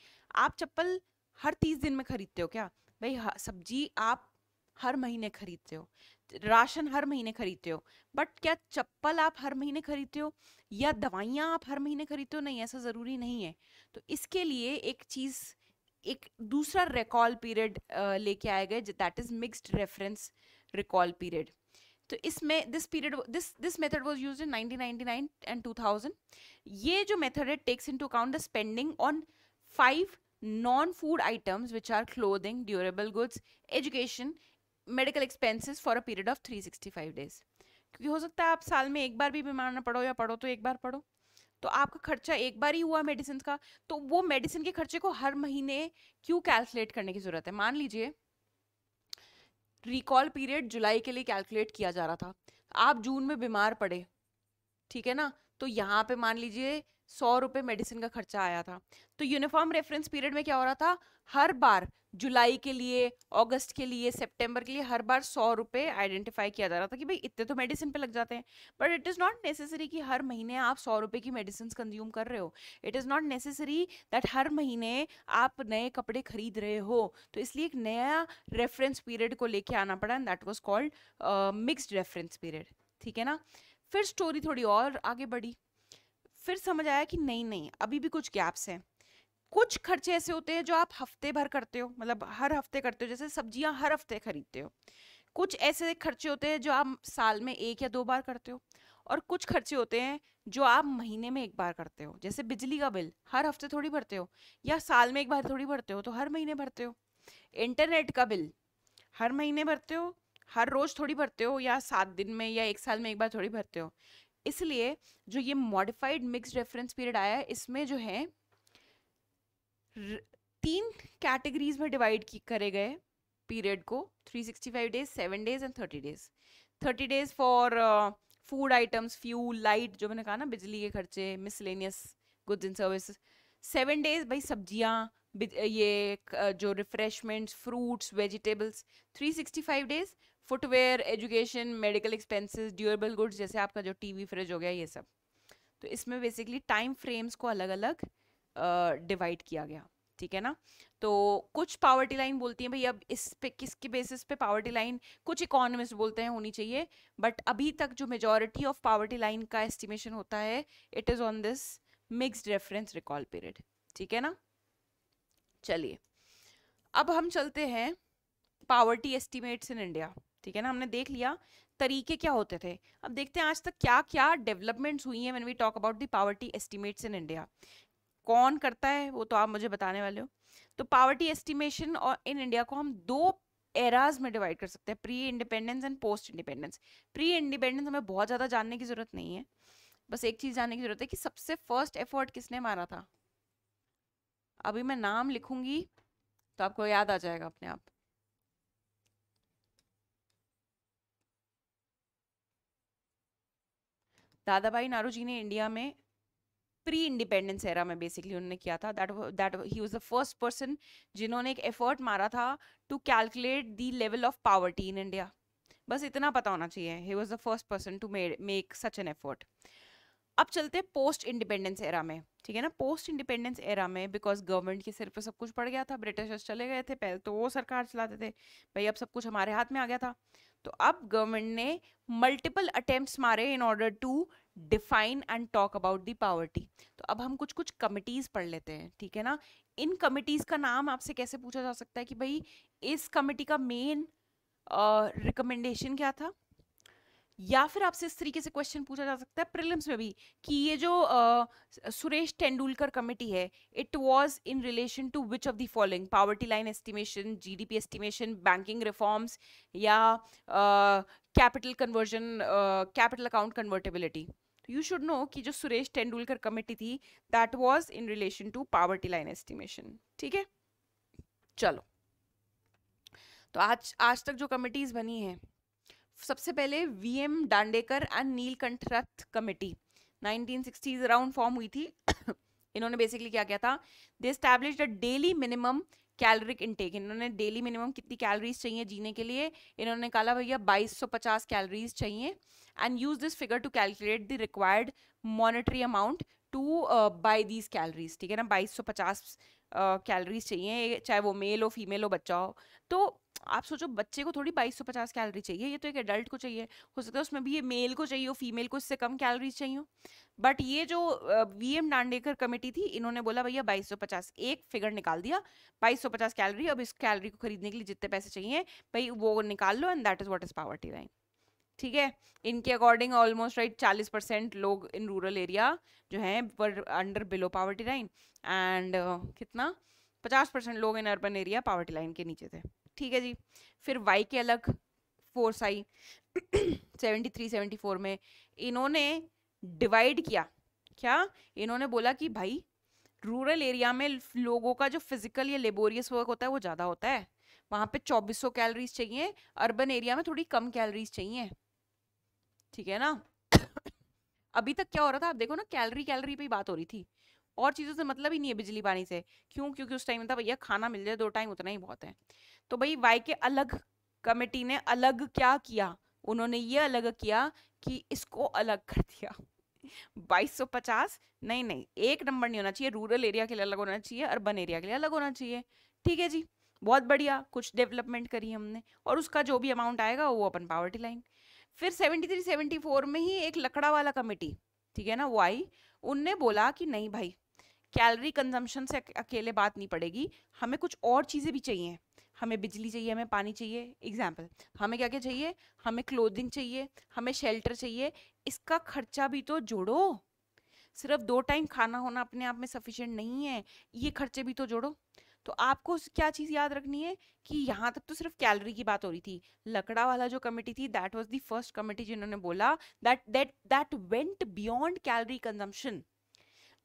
Speaker 1: आप चप्पल हर तीस दिन में खरीदते हो क्या भाई सब्जी आप हर महीने खरीदते हो राशन हर महीने खरीदते हो बट क्या चप्पल आप हर महीने खरीदते हो या दवाइयाँ आप हर महीने खरीदते हो नहीं ऐसा ज़रूरी नहीं है तो इसके लिए एक चीज़ एक दूसरा रिकॉल पीरियड लेके आए गए that is mixed reference recall period तो इसमें this period this this method was used in 1999 and 2000 ये जो मेथड है takes into account the spending on five non-food items which are clothing, durable goods, education, medical expenses for a period of 365 days क्योंकि हो सकता है आप साल में एक बार भी बीमार ना पड़ो या पढ़ो तो एक बार पढ़ो तो आपका खर्चा एक बार ही हुआ मेडिसिन का तो वो मेडिसिन के खर्चे को हर महीने क्यों कैलकुलेट करने की ज़रूरत है मान लीजिए रिकॉल पीरियड जुलाई के लिए कैलकुलेट किया जा रहा था आप जून में बीमार पड़े ठीक है ना तो यहाँ पे मान लीजिए सौ रुपये मेडिसिन का खर्चा आया था तो यूनिफॉर्म रेफरेंस पीरियड में क्या हो रहा था हर बार जुलाई के लिए अगस्त के लिए सितंबर के लिए हर बार सौ रुपये आइडेंटिफाई किया जा रहा था कि भाई इतने तो मेडिसिन पे लग जाते हैं but it is not necessary कि हर महीने आप सौ रुपये की मेडिसिन कंज्यूम कर रहे हो it is not necessary that हर महीने आप नए कपड़े खरीद रहे हो तो इसलिए एक नया रेफरेंस पीरियड को लेके आना पड़ा and that was called mixed reference period ठीक है ना फिर स्टोरी थोड़ी और आगे बढ़ी फिर समझ आया कि नहीं नहीं अभी भी कुछ गैप्स हैं कुछ खर्चे ऐसे होते हैं जो आप हफ्ते भर करते हो मतलब हर हफ्ते करते हो जैसे सब्जियां हर हफ्ते खरीदते हो कुछ ऐसे खर्चे होते हैं जो आप साल में एक या दो बार करते हो और कुछ खर्चे होते हैं जो आप महीने में एक बार करते हो जैसे बिजली का बिल हर हफ्ते थोड़ी भरते हो या साल में एक बार थोड़ी भरते हो तो हर महीने भरते हो इंटरनेट का बिल हर महीने भरते हो हर रोज थोड़ी भरते हो या सात दिन में या एक साल में एक बार थोड़ी भरते हो इसलिए जो ये मॉडिफाइड मिक्स रेफरेंस पीरियड आया है इसमें जो है तीन कैटेगरीज में डिवाइड करे गए पीरियड को 365 days seven days and 30 days 30 days for food items fuel light जो मैंने कहा ना बिजली के खर्चे miscellaneous goods and service seven days भाई सब्जियाँ ये जो refreshments fruits vegetables 365 days footwear education medical expenses durable goods जैसे आपका जो टीवी फ्रिज हो गया ये सब तो इसमें बेसिकली टाइम फ्रेम्स को अलग अलग डिवाइड uh, किया गया ठीक है ना तो कुछ पावर्टी लाइन बोलती हैं भाई अब इस पे किसके बेसिस पे पावर्टी लाइन कुछ इकोनॉमिस्ट बोलते हैं होनी चाहिए बट अभी तक जो मेजोरिटी ऑफ पावर्टी लाइन का एस्टिमेशन होता है it is on this mixed reference recall period ठीक है ना चलिए अब हम चलते हैं पावर्टी एस्टिमेट्स इन इंडिया ठीक है ना हमने देख लिया तरीके क्या होते थे अब देखते हैं आज तक क्या क्या डेवलपमेंट्स हुई हैं when we talk about the poverty estimates in India कौन करता है वो तो आप मुझे बताने वाले हो तो पावर्टी एस्टिमेशन और इन इंडिया को हम दो एराज में डिवाइड कर सकते हैं pre independence and post independence pre independence हमें बहुत ज़्यादा जानने की ज़रूरत नहीं है बस एक चीज़ जानने की ज़रूरत है कि सबसे फर्स्ट एफर्ट किसने मारा था अभी मैं नाम लिखूंगी तो आपको याद आ जाएगा अपने आप दादाबाई नारू जी ने इंडिया में प्री इंडिपेंडेंस एरा में बेसिकली उन्होंने किया था that that he was the first person जिन्होंने एक एफर्ट मारा था to calculate the level of poverty in India बस इतना पता होना चाहिए he was the first person to make such an effort अब चलते हैं पोस्ट इंडिपेंडेंस एरा में ठीक है ना पोस्ट इंडिपेंडेंस एरा में बिकॉज गवर्नमेंट के सिर पर सब कुछ पड़ गया था ब्रिटिशर्स चले गए थे पहले तो वो सरकार चलाते थे भाई अब सब कुछ हमारे हाथ में आ गया था तो अब गवर्नमेंट ने मल्टीपल अटेम्प्ट्स मारे in order to define and talk about the poverty तो अब हम कुछ कुछ कमिटीज़ पढ़ लेते हैं ठीक है ना इन कमिटीज़ का नाम आपसे कैसे पूछा जा सकता है कि भाई इस कमिटी का मेन रिकमेंडेशन uh, क्या था या फिर आपसे इस तरीके से क्वेश्चन पूछा जा सकता है प्रिलिम्स में भी कि ये जो आ, सुरेश तेंदुलकर कमेटी है it was in relation to which of the following poverty line estimation GDP estimation banking reforms या capital conversion capital account convertibility you should know कि जो सुरेश तेंदुलकर कमेटी थी that was in relation to poverty line estimation ठीक है चलो तो आज आज तक जो कमेटीज बनी है सबसे पहले V M Dandekar and Nilakantha Rath committee sixties around form हुई थी <coughs> इन्होंने बेसिकली क्या किया था they establish a daily minimum caloric intake इन्होंने डेली मिनिमम कितनी कैलोरीज चाहिए जीने के लिए इन्होंने कहा भैया 2250 कैलोरीज चाहिए and use this figure to calculate the required monetary amount to buy these calories ठीक है ना 2250 कैलोरीज uh, चाहिए चाहे वो मेल हो फीमेल हो बच्चा हो तो आप सोचो बच्चे को थोड़ी बाईस सौ पचास कैलरी चाहिए ये तो एक एडल्ट को चाहिए हो सकता है उसमें भी ये मेल को चाहिए हो फीमेल को इससे कम कैलरीज चाहिए हो बट ये जो वी एम डांडेकर कमेटी थी इन्होंने बोला भैया बाईस सौ पचास एक फिगर निकाल दिया बाईस सौ पचास कैलरी अब इस कैलरी को खरीदने के लिए जितने पैसे चाहिए भाई वो निकाल लो and that is what is poverty line ठीक है इनके अकॉर्डिंग ऑलमोस्ट राइट चालीस परसेंट लोग इन रूरल एरिया जो है under below poverty line and कितना पचास परसेंट लोग in urban area poverty line के नीचे थे ठीक है जी फिर वाई के अलग फोर्स आई सेवेंटी थ्री सेवेंटी फोर में इन्होंने डिवाइड किया क्या इन्होंने बोला कि भाई रूरल एरिया में लोगों का जो फिजिकल या लेबोरियस वर्क होता है वो ज़्यादा होता है वहाँ पे 2400 कैलोरीज चाहिए अर्बन एरिया में थोड़ी कम कैलोरीज चाहिए ठीक है ना <coughs> अभी तक क्या हो रहा था आप देखो ना कैलरी कैलरी पे ही बात हो रही थी और चीज़ों से मतलब ही नहीं है बिजली पानी से क्यों क्योंकि उस टाइम था भैया खाना मिल जाए दो टाइम उतना ही बहुत है तो भाई वाई के अलग कमेटी ने अलग क्या किया उन्होंने ये अलग किया कि इसको अलग कर दिया 2250 नहीं नहीं एक नंबर नहीं होना चाहिए रूरल एरिया के लिए अलग होना चाहिए अर्बन एरिया के लिए अलग होना चाहिए ठीक है जी बहुत बढ़िया कुछ डेवलपमेंट करी हमने और उसका जो भी अमाउंट आएगा वो अपन पावर्टी लाइन फिर 73 74 में ही एक लकड़ा वाला कमेटी ठीक है ना वो आई उनने बोला कि नहीं भाई कैलरी कंजम्पशन से अकेले बात नहीं पड़ेगी हमें कुछ और चीज़ें भी चाहिए हमें बिजली चाहिए हमें पानी चाहिए एग्जाम्पल हमें क्या क्या चाहिए हमें क्लोथिंग चाहिए हमें शेल्टर चाहिए इसका खर्चा भी तो जोड़ो सिर्फ दो टाइम खाना होना अपने आप में सफिशेंट नहीं है ये खर्चे भी तो जोड़ो तो आपको क्या चीज़ याद रखनी है कि यहाँ तक तो सिर्फ कैलोरी की बात हो रही थी लकड़ा वाला जो कमेटी थी that was the first committee जिन्होंने बोला that that that went beyond calorie consumption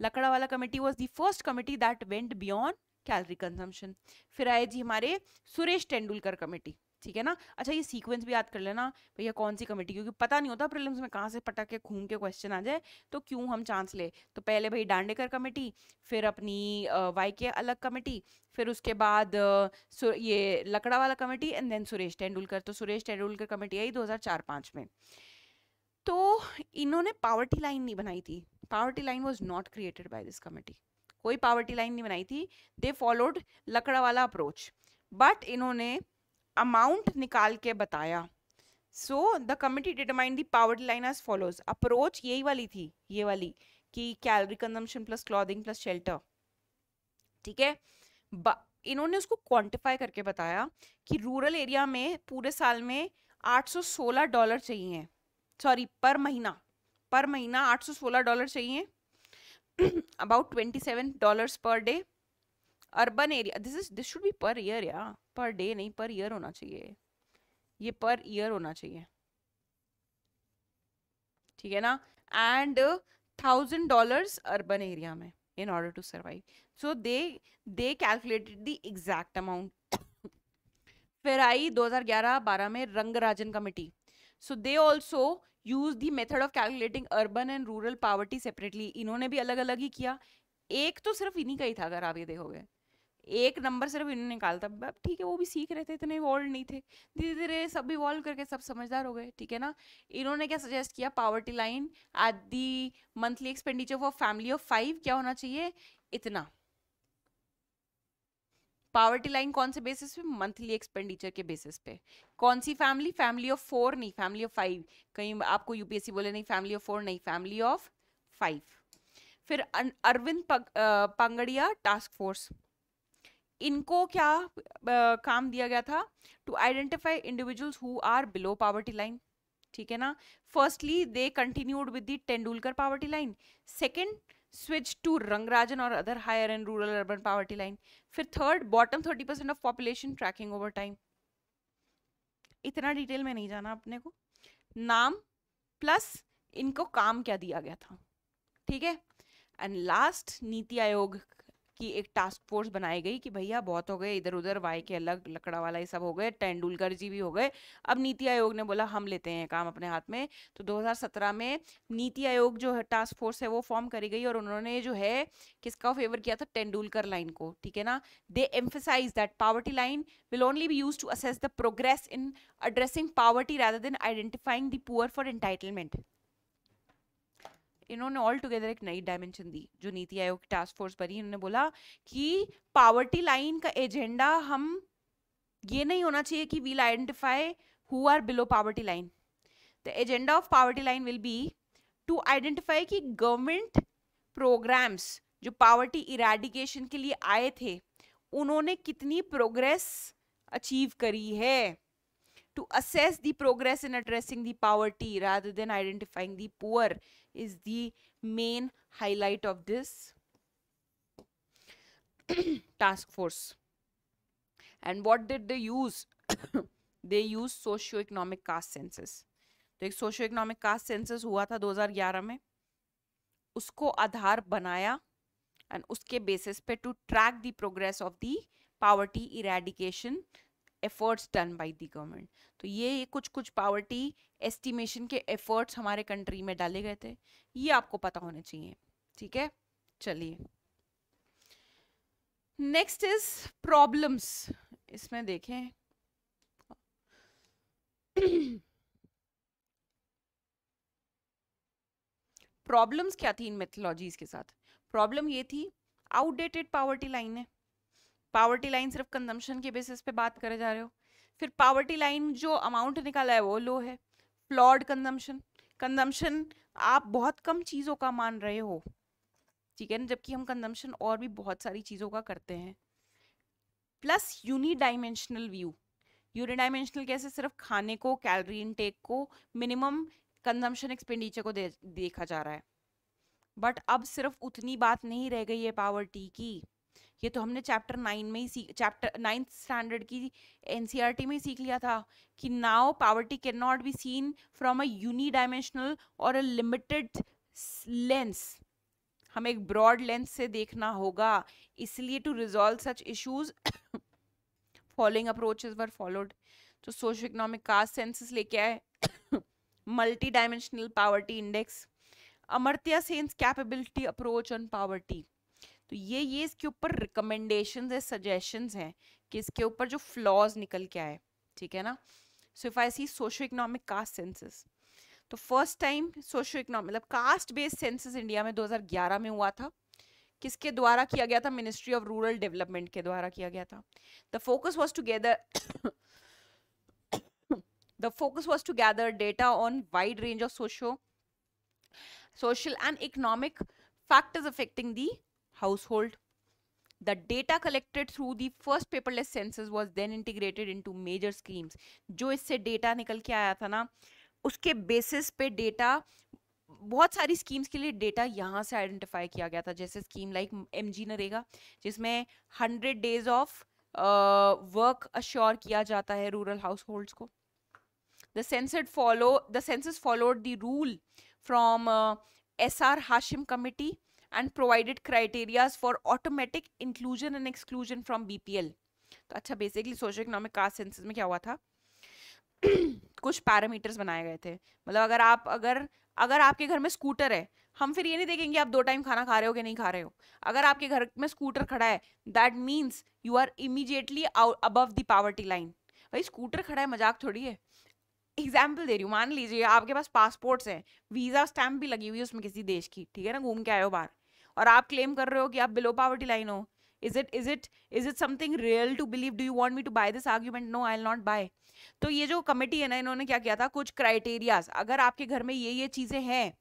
Speaker 1: Lakdawala committee was the first committee that went beyond calorie consumption फिर आए जी हमारे सुरेश तेंदुलकर कमेटी ठीक है ना अच्छा ये सीक्वेंस भी याद कर लेना भैया कौन सी कमेटी क्योंकि पता नहीं होता प्रिलिम्स में कहाँ से पटक के घूम के क्वेश्चन आ जाए तो क्यों हम चांस ले तो पहले भाई डांडेकर कमेटी फिर अपनी वाई के अलग कमेटी फिर उसके बाद ये Lakdawala committee and then Suresh Tendulkar तो सुरेश तेंदुलकर कमेटी आई दो हज़ार में तो इन्होंने पावर्टी लाइन नहीं बनाई थी poverty line was not created by this committee कोई पावर्टी लाइन नहीं बनाई थी दे फॉलोड लकड़ा वाला अप्रोच बट इन्होंने अमाउंट निकाल के बताया so the committee determine the poverty line as follows approach यही वाली थी ये वाली कि calorie consumption plus clothing plus shelter ठीक है इन्होंने उसको क्वांटिफाई करके बताया कि रूरल एरिया में पूरे साल में 816 डॉलर चाहिए सॉरी पर महीना पर महीना 816 डॉलर चाहिए <clears throat> about 27 dollars per day urban area this is this should be per year या पर डे नहीं पर ईयर होना चाहिए ये पर ईयर होना चाहिए ठीक है ना and thousand dollars urban area में in order to survive so they they calculated the exact amount फिर आई 2011-12 में Rangarajan committee so they also use the method of calculating urban and rural poverty separately इन्होंने भी अलग अलग ही किया एक तो सिर्फ इन्हीं का ही था अगर आप ये देखोगे एक नंबर सिर्फ इन्होंने निकालता अब ठीक है वो भी सीख रहे थे इतने इवॉल्व नहीं थे धीरे धीरे सब इवॉल्व करके सब समझदार हो गए ठीक है ना इन्होंने क्या सजेस्ट किया poverty line at the monthly expenditure for family of five क्या होना चाहिए इतना पावर्टी लाइन कौन से बेसिस पे मंथली एक्सपेंडिचर के बेसिस पे कौन सी फैमिली फैमिली ऑफ फोर नहीं फैमिली ऑफ फाइव कहीं आपको यूपीएससी बोले नहीं फैमिली ऑफ फोर नहीं फैमिली ऑफ फाइव फिर अरविंद पग, पंगड़िया टास्क फोर्स इनको क्या आ, काम दिया गया था to identify individuals who are below poverty line ठीक है ना firstly they continued with the Tendulkar poverty line second switch to Rangarajan और other higher and rural urban poverty line फिर third bottom thirty percent of population tracking over time इतना detail में नहीं जाना अपने को नाम प्लस इनको काम क्या दिया गया था ठीक है एंड लास्ट नीति आयोग कि एक टास्क फोर्स बनाई गई कि भैया बहुत हो गए इधर उधर वाई के अलग लकड़ा वाला ये सब हो गए तेंडुलकर जी भी हो गए अब नीति आयोग ने बोला हम लेते हैं काम अपने हाथ में तो 2017 में नीति आयोग जो है टास्क फोर्स है वो फॉर्म करी गई और उन्होंने जो है किसका फेवर किया था तेंडुलकर लाइन को ठीक है ना they emphasise that poverty line will only be use to assess the progress in addressing poverty rather than identifying the poor for entitlement इन्होंने ऑल टुगेदर एक नई डायमेंशन दी जो नीति आयोग की टास्क फोर्स बनी इन्होंने बोला कि पावर्टी लाइन का एजेंडा हम ये नहीं होना चाहिए कि we'll identify who are below poverty line the agenda of poverty line will be to identify कि गवर्नमेंट प्रोग्राम्स जो पावर्टी इराडिकेशन के लिए आए थे उन्होंने कितनी प्रोग्रेस अचीव करी है to assess the progress in addressing the poverty rather than identifying the poor is the main highlight of this <coughs> task force and what did they use <coughs> they use socioeconomic caste census तो एक सोशियोइकोनॉमिक caste census हुआ था 2011 में उसको आधार बनाया and उसके basis पे to track the progress of the poverty eradication efforts done by the government तो ये कुछ कुछ पावर्टी एस्टिमेशन के एफर्ट्स हमारे कंट्री में डाले गए थे ये आपको पता होने चाहिए ठीक है चलिए नेक्स्ट इज प्रॉब्लम्स इसमें देखें प्रॉब्लम्स <coughs> क्या थी इन मेथोलॉजीज के साथ प्रॉब्लम ये थी आउटडेटेड पावर्टी लाइन है पावर्टी लाइन सिर्फ कंजम्पशन के बेसिस पे बात करे जा रहे हो फिर पावर्टी लाइन जो अमाउंट निकाला है वो लो है फ्लॉड कंजम्पशन कंजम्पशन आप बहुत कम चीज़ों का मान रहे हो ठीक है ना जबकि हम कंजम्पशन और भी बहुत सारी चीज़ों का करते हैं प्लस यूनिडाइमेंशनल व्यू यूनिडाइमेंशनल कैसे सिर्फ खाने को कैलरी इनटेक को मिनिमम कंजम्पशन एक्सपेंडिचर को दे, देखा जा रहा है बट अब सिर्फ उतनी बात नहीं रह गई है पावर्टी की ये तो हमने चैप्टर नाइन में ही सीख चैप्टर नाइन्थ स्टैंडर्ड की एन e में ही सीख लिया था कि now poverty can not be seen from a unidimensional और अ लिमिटेड लेंस हमें एक ब्रॉड लेंस से देखना होगा इसलिए to resolve such issues following approaches were followed तो सोशो इकोनॉमिक कास्ट सेंसिस लेके आए multidimensional poverty index amartya Sen's capability approach on poverty तो ये ये इसके ऊपर रिकमेंडेशन है सजेशन हैं कि इसके ऊपर जो फ्लॉज निकल के आए ठीक है ना so if I see socio economic caste census तो फर्स्ट टाइम सोशो इकोनॉमिक मतलब कास्ट बेस्ड सेंसिस इंडिया में 2011 में हुआ था किसके द्वारा किया गया था मिनिस्ट्री ऑफ रूरल डेवलपमेंट के द्वारा किया गया था the focus was to gather the focus was to gather data on wide range of socio social and economic factors affecting the household. The data collected through the first paperless census was then integrated into major schemes. जो इससे data निकल के आया था ना उसके basis पे data बहुत सारी स्कीम्स के लिए डेटा यहाँ से आइडेंटिफाई किया गया था जैसे scheme like M G NREGA जिसमें hundred days of work assure किया जाता है रूरल हाउस होल्ड्स को the census follow the followed the rule from S R Hashim committee and provided criterias for automatic inclusion and exclusion from BPL. तो अच्छा basically socio economic caste census में क्या हुआ था <clears throat> कुछ पैरामीटर्स बनाए गए थे मतलब अगर आप अगर अगर आपके घर में स्कूटर है हम फिर ये नहीं देखेंगे आप दो टाइम खाना खा रहे हो कि नहीं खा रहे हो अगर आपके घर में स्कूटर खड़ा है that means you are immediately above the poverty line भाई स्कूटर खड़ा है मजाक थोड़ी है एग्जाम्पल दे रही हूँ मान लीजिए आपके पास पासपोर्ट्स हैं वीज़ा स्टैम्प भी लगी हुई है उसमें किसी देश की ठीक है ना घूम के आए हो बाहर और आप क्लेम कर रहे हो कि आप बिलो पावर्टी लाइन हो is it is it is it something real to believe do you want me to buy this argument no I'll not buy तो ये जो कमेटी है ना इन्होंने क्या किया था कुछ क्राइटेरियाज अगर आपके घर में ये ये चीज़ें हैं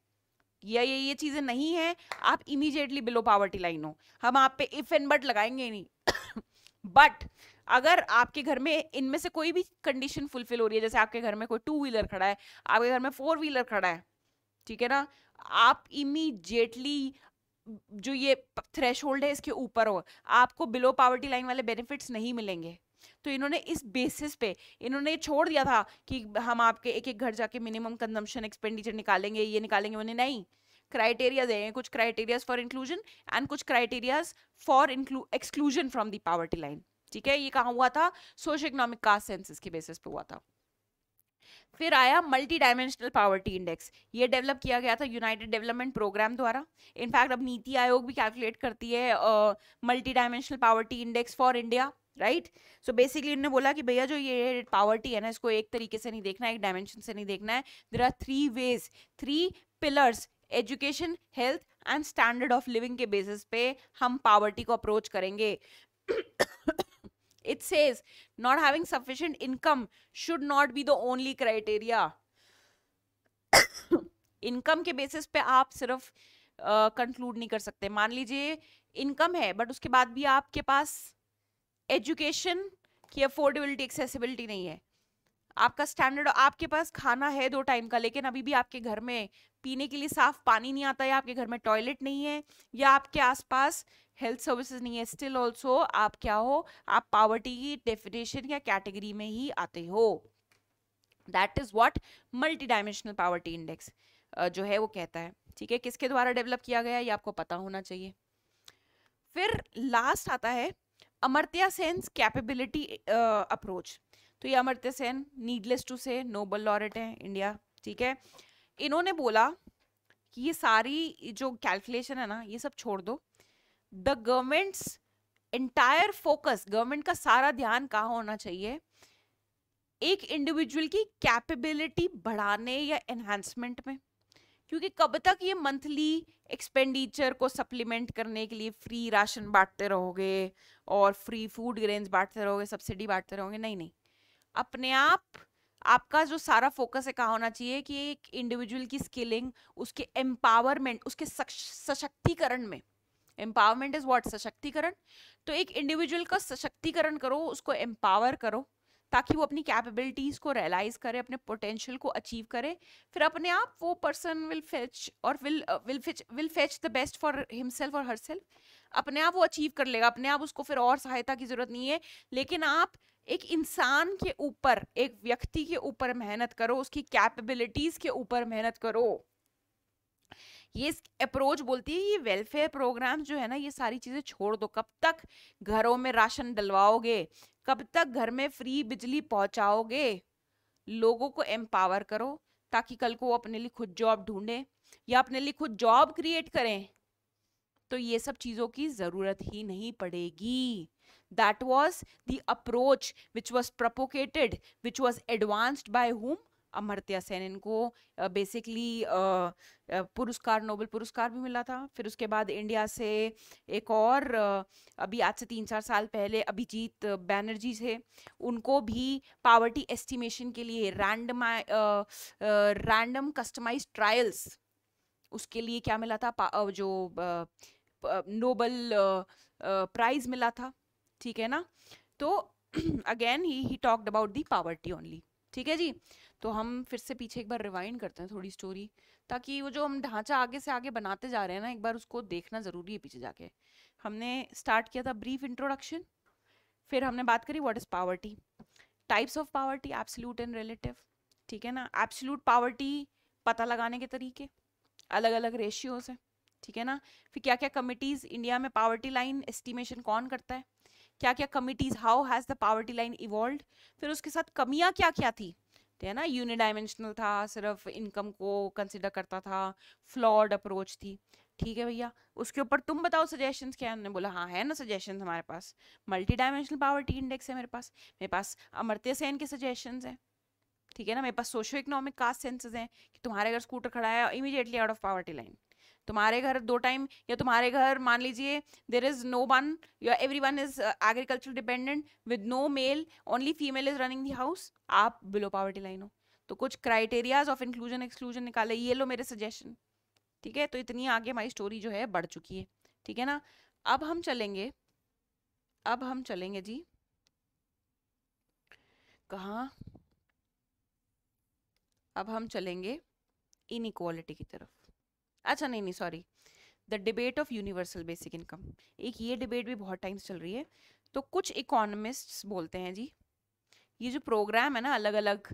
Speaker 1: या ये ये चीज़ें नहीं है आप इमीजिएटली बिलो पावर्टी लाइन हो हम आप पे इफ एंड बट लगाएंगे नहीं बट <coughs> अगर आपके घर में इनमें से कोई भी कंडीशन फुलफिल हो रही है जैसे आपके घर में कोई टू व्हीलर खड़ा है आपके घर में फोर व्हीलर खड़ा है ठीक है ना आप इमीजिएटली जो ये थ्रेश है इसके ऊपर हो आपको बिलो पावर्टी लाइन वाले बेनिफिट्स नहीं मिलेंगे तो इन्होंने इस बेसिस पे इन्होंने छोड़ दिया था कि हम आपके एक एक घर जाके मिनिमम कंजम्पशन एक्सपेंडिचर निकालेंगे ये निकालेंगे उन्हें नहीं क्राइटेरियाज हैं कुछ क्राइटेरियाज फॉर इंक्लूजन एंड कुछ criterias for exclusion from the poverty line ठीक है ये कहाँ हुआ था सोशो इकोनॉमिक कास्ट सेंसिस के बेसिस पे हुआ था फिर आया मल्टी डायमेंशनल पावर्टी इंडेक्स ये डेवलप किया गया था यूनाइटेड डेवलपमेंट प्रोग्राम द्वारा इनफैक्ट अब नीति आयोग भी कैलकुलेट करती है multidimensional poverty index for India right so basically इन्होंने बोला कि भैया जो ये पावर्टी है ना इसको एक तरीके से नहीं देखना है एक डायमेंशन से नहीं देखना है there are three ways three pillars education health and standard of living के बेसिस पे हम पावर्टी को अप्रोच करेंगे it says not having sufficient income should not be the only criteria income <coughs> के बेसिस पे आप सिर्फ कंक्लूड uh, नहीं कर सकते मान लीजिए इनकम है बट उसके बाद भी आपके पास एजुकेशन की अफोर्डेबिलिटी एक्सेसिबिलिटी नहीं है आपका स्टैंडर्ड आपके पास खाना है दो टाइम का लेकिन अभी भी आपके घर में पीने के लिए साफ पानी नहीं आता या आपके घर में टॉयलेट नहीं है या आपके आसपास हेल्थ सर्विसेज नहीं है स्टिल ऑल्सो आप क्या हो आप पावर्टी की डेफिनेशन या कैटेगरी में ही आते हो that is what multidimensional poverty index जो है वो कहता है ठीक है किसके द्वारा डेवलप किया गया ये आपको पता होना चाहिए फिर लास्ट आता है अमर्त्या सेन कैपेबिलिटी अप्रोच तो ये Amartya Sen needless to say Nobel laureate हैं इंडिया ठीक है इन्होंने बोला कि ये सारी जो कैलकुलेशन है ना ये सब छोड़ दो the governments entire focus government का सारा ध्यान कहाँ होना चाहिए एक इंडिविजुअल की कैपेबिलिटी बढ़ाने या एनहेंसमेंट में क्योंकि कब तक ये मंथली एक्सपेंडिचर को सप्लीमेंट करने के लिए फ्री राशन बांटते रहोगे और फ्री फूड ग्रेन्स बांटते रहोगे सब्सिडी बांटते रहोगे नहीं नहीं अपने आप आपका जो सारा फोकस है कहाँ होना चाहिए कि एक इंडिविजुअल की स्किलिंग उसके एम्पावरमेंट उसके सशक्तिकरण में एम्पावरमेंट इज व्हाट सशक्तिकरण तो एक इंडिविजुअल का सशक्तिकरण करो उसको एम्पावर करो ताकि वो अपनी कैपेबिलिटीज को रियलाइज करे अपने पोटेंशियल को अचीव करे फिर अपने आप वो पर्सन विल फेच और will will fetch will fetch the best for himself और हर सेल्फ अपने आप वो अचीव कर लेगा अपने आप उसको फिर और सहायता की जरूरत नहीं है लेकिन आप एक इंसान के ऊपर एक व्यक्ति के ऊपर मेहनत करो उसकी कैपेबिलिटीज के ऊपर मेहनत करो ये अप्रोच बोलती है ये वेलफेयर प्रोग्राम जो है ना ये सारी चीज़ें छोड़ दो कब तक घरों में राशन डलवाओगे कब तक घर में फ्री बिजली पहुंचाओगे लोगों को एम्पावर करो ताकि कल को वो अपने लिए खुद जॉब ढूंढें या अपने लिए खुद जॉब क्रिएट करें तो ये सब चीज़ों की ज़रूरत ही नहीं पड़ेगी that was the approach which was propagated which was advanced by whom Amartya Sen इनको बेसिकली पुरस्कार नोबल पुरस्कार भी मिला था फिर उसके बाद इंडिया से एक और अभी आज से तीन चार साल पहले अभिजीत बैनर्जी थे उनको भी पावर्टी एस्टिमेशन के लिए रैंडम रैंडम कस्टमाइज ट्रायल्स उसके लिए क्या मिला था जो नोबल प्राइज मिला था ठीक है ना तो again he he talked about the poverty only ठीक है जी तो हम फिर से पीछे एक बार रिवाइंड करते हैं थोड़ी स्टोरी ताकि वो जो हम ढांचा आगे से आगे बनाते जा रहे हैं ना एक बार उसको देखना ज़रूरी है पीछे जाके हमने स्टार्ट किया था ब्रीफ इंट्रोडक्शन फिर हमने बात करी what is poverty types of poverty absolute and relative ठीक है ना एब्सोल्यूट पावर्टी पता लगाने के तरीके अलग अलग रेशियो से ठीक है ना फिर क्या क्या कमिटीज़ इंडिया में पावर्टी लाइन एस्टिमेशन कौन करता है क्या क्या committees how has the poverty line evolve फिर उसके साथ कमियाँ क्या क्या थी है ना यूनिडाइमेंशनल था सिर्फ इनकम को कंसिडर करता था फ्लॉड अप्रोच थी ठीक है भैया उसके ऊपर तुम बताओ सजेशंस क्या है बोला हाँ है ना सजेशंस हमारे पास मल्टी डायमेंशनल पावर्टी इंडेक्स है मेरे पास मेरे पास अमृत्य सेन के सजेशंस हैं ठीक है ना मेरे पास सोशो इकोनॉमिक कास्ट सेंसेस हैं कि तुम्हारे अगर स्कूटर खड़ा है immediately out of poverty line तुम्हारे घर दो टाइम या तुम्हारे घर मान लीजिए देर इज़ नो वन या everyone is agriculture dependent with no male only female is running the house आप बिलो पॉवर्टी लाइन हो तो कुछ क्राइटेरियाज ऑफ इंक्लूजन एक्सक्लूजन निकाले ये लो मेरे सजेशन ठीक है तो इतनी आगे हमारी स्टोरी जो है बढ़ चुकी है ठीक है ना अब हम चलेंगे अब हम चलेंगे जी कहा अब हम चलेंगे इनक्वालिटी की तरफ अच्छा नहीं नहीं sorry the debate of universal basic income एक ये डिबेट भी बहुत टाइम्स चल रही है तो कुछ इकोनमिस्ट बोलते हैं जी ये जो प्रोग्राम है ना अलग अलग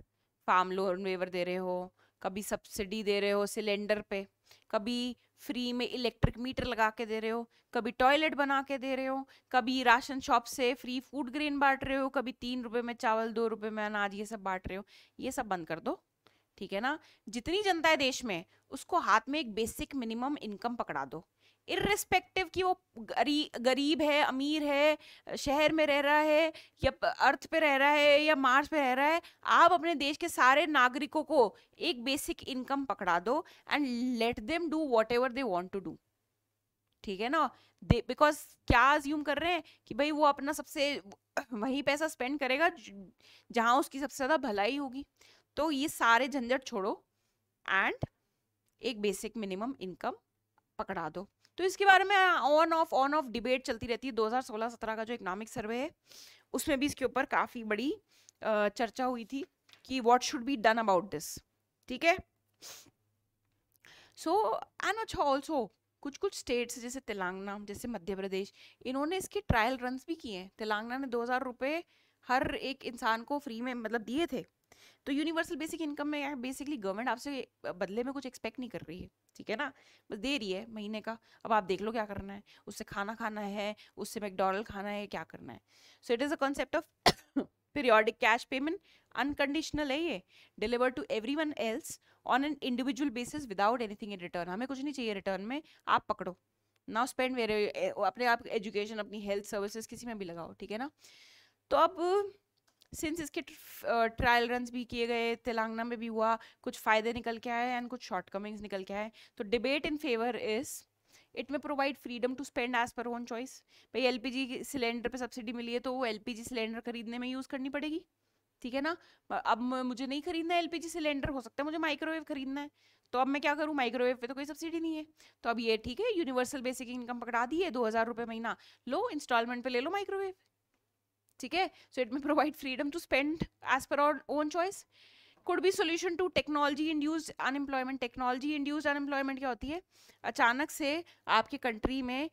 Speaker 1: फार्म लोन वेवर दे रहे हो कभी सब्सिडी दे रहे हो सिलेंडर पे कभी फ्री में इलेक्ट्रिक मीटर लगा के दे रहे हो कभी टॉयलेट बना के दे रहे हो कभी राशन शॉप से फ्री फूड ग्रेन बांट रहे हो कभी तीन रुपए में चावल दो रुपए में अनाज ये सब बांट रहे हो ये सब बंद कर दो ठीक है ना जितनी जनता है देश में उसको हाथ में एक बेसिक मिनिमम इनकम पकड़ा दो इरेस्पेक्टिव कि वो गरी, गरीब है अमीर है शहर में रह रहा है या अर्थ पे रह रहा है या मार्स पे रह रहा है आप अपने देश के सारे नागरिकों को एक बेसिक इनकम पकड़ा दो and let them do whatever they want to do ठीक है ना दे बिकॉज क्या अज्यूम कर रहे हैं कि भाई वो अपना सबसे वही पैसा स्पेंड करेगा जहाँ उसकी सबसे ज़्यादा भलाई होगी तो ये सारे झंझट छोड़ो एंड एक बेसिक मिनिमम इनकम पकड़ा दो तो इसके बारे में on off on off debate चलती रहती है 2016-17 का जो इकोनॉमिक सर्वे है उसमें भी इसके ऊपर काफ़ी बड़ी चर्चा हुई थी कि what should be done about this ठीक है सो एंड अच्छा ऑल्सो कुछ कुछ स्टेट्स जैसे तेलंगाना जैसे मध्य प्रदेश इन्होंने इसके ट्रायल रन भी किए हैं तेलंगाना ने दो हज़ार रुपये हर एक इंसान को फ्री में मतलब दिए थे तो यूनिवर्सल बेसिक इनकम में बेसिकली गवर्नमेंट आपसे बदले में कुछ एक्सपेक्ट नहीं कर रही है ठीक है ना बस दे रही है महीने का अब आप देख लो क्या करना है उससे खाना खाना है उससे मैकडोनल्ड खाना है क्या करना है so it is a concept of periodic cash payment unconditional है ये deliver to everyone else on an individual basis without anything in return हमें कुछ नहीं चाहिए रिटर्न में आप पकड़ो नाउ स्पेंड वेरे अपने आप एजुकेशन अपनी हेल्थ सर्विसेज किसी में भी लगाओ ठीक है ना तो अब सिंस इसके ट्रायल रन uh, भी किए गए तेलंगाना में भी हुआ कुछ फ़ायदे निकल के आए एंड कुछ शॉर्टकमिंग्स निकल के आए तो debate in favour is it may provide freedom to spend as per own choice भाई जी सिलेंडर पे सब्सिडी मिली है तो वो जी सिलेंडर खरीदने में यूज़ करनी पड़ेगी ठीक है ना अब मुझे नहीं खरीदना है जी सिलेंडर हो सकता है मुझे माइक्रोवेव खरीदना है तो अब मैं क्या करूँ माइक्रोवेव पे तो कोई सब्सिडी नहीं है तो अब ये ठीक है यूनिवर्सल बेसिक इनकम पकड़ा दी है दो हज़ार रुपये महीना लो इंस्टॉलमेंट पर ले लो माइक्रोवेव ठीक है so it may provide freedom to spend as per our own choice could be solution to technology induced unemployment technology induced unemployment क्या होती है अचानक से आपके कंट्री में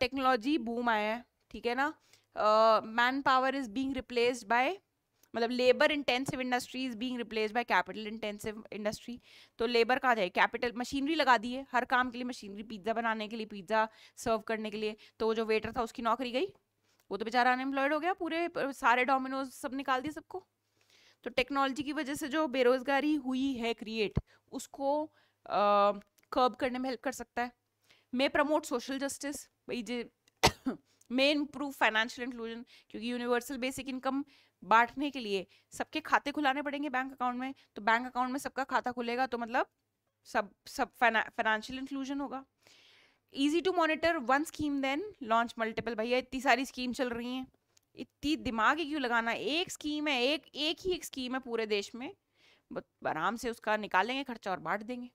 Speaker 1: टेक्नोलॉजी बूम आया है ठीक है ना manpower is being replaced by मतलब labour intensive industry is being replace by capital intensive industry तो लेबर कहाँ जाए कैपिटल मशीनरी लगा दी है हर काम के लिए मशीनरी पिज्ज़ा बनाने के लिए पिज्ज़ा सर्व करने के लिए तो जो वेटर था उसकी नौकरी गई वो तो बेचारा अनएम्प्लॉयड हो गया पूरे सारे डोमिनोज सब निकाल दिए सबको तो टेक्नोलॉजी की वजह से जो बेरोजगारी हुई है क्रिएट उसको कर्ब करने में हेल्प कर सकता है मे प्रमोट सोशल जस्टिस भाई जे मे इम्प्रूव फाइनेंशियल इंक्लूजन क्योंकि यूनिवर्सल बेसिक इनकम बांटने के लिए सबके खाते खुलाने पड़ेंगे बैंक अकाउंट में तो बैंक अकाउंट में सबका खाता खुलेगा तो मतलब सब सब फाइनेंशियल इंक्लूजन होगा easy to monitor one scheme than launch multiple भैया इतनी सारी स्कीम चल रही हैं इतनी दिमाग ही क्यों लगाना एक स्कीम है एक एक ही एक स्कीम है पूरे देश में आराम से उसका निकालेंगे खर्चा और बांट देंगे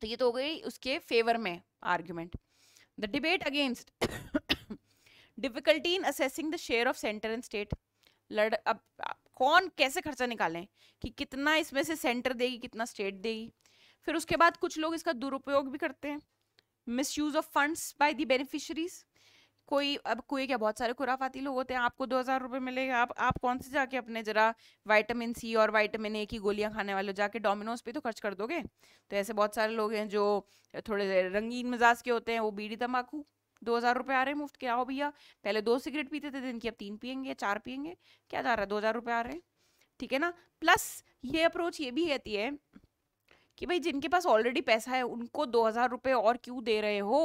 Speaker 1: तो ये तो हो गई उसके फेवर में argument the debate against difficulty in assessing the share of centre and state लड़ अब कौन कैसे खर्चा निकालें कि कितना इसमें से सेंटर देगी कितना स्टेट देगी फिर उसके बाद कुछ लोग इसका दुरुपयोग भी करते हैं misuse of funds by the beneficiaries कोई अब कोई क्या बहुत सारे खुराफाती लोग होते हैं आपको दो हज़ार रुपये मिलेगा आप आप कौन से जाके अपने ज़रा वाइटामिन सी और वाइटामिन ए की गोलियां खाने वाले जाके डोमिनोज पे तो खर्च कर दोगे तो ऐसे बहुत सारे लोग हैं जो थोड़े रंगीन मिजाज के होते हैं वो बीड़ी तम्बाकू दो हज़ार रुपये आ रहे हैं मुफ्त क्या हो भैया पहले दो सिगरेट पीते थे दिन की अब तीन पियेंगे या चार पियेंगे क्या जा रहा है दो हज़ार रुपये आ रहे हैं ठीक है ना प्लस ये अप्रोच ये भी रहती है कि भाई जिनके पास ऑलरेडी पैसा है उनको दो हजार रुपये और क्यों दे रहे हो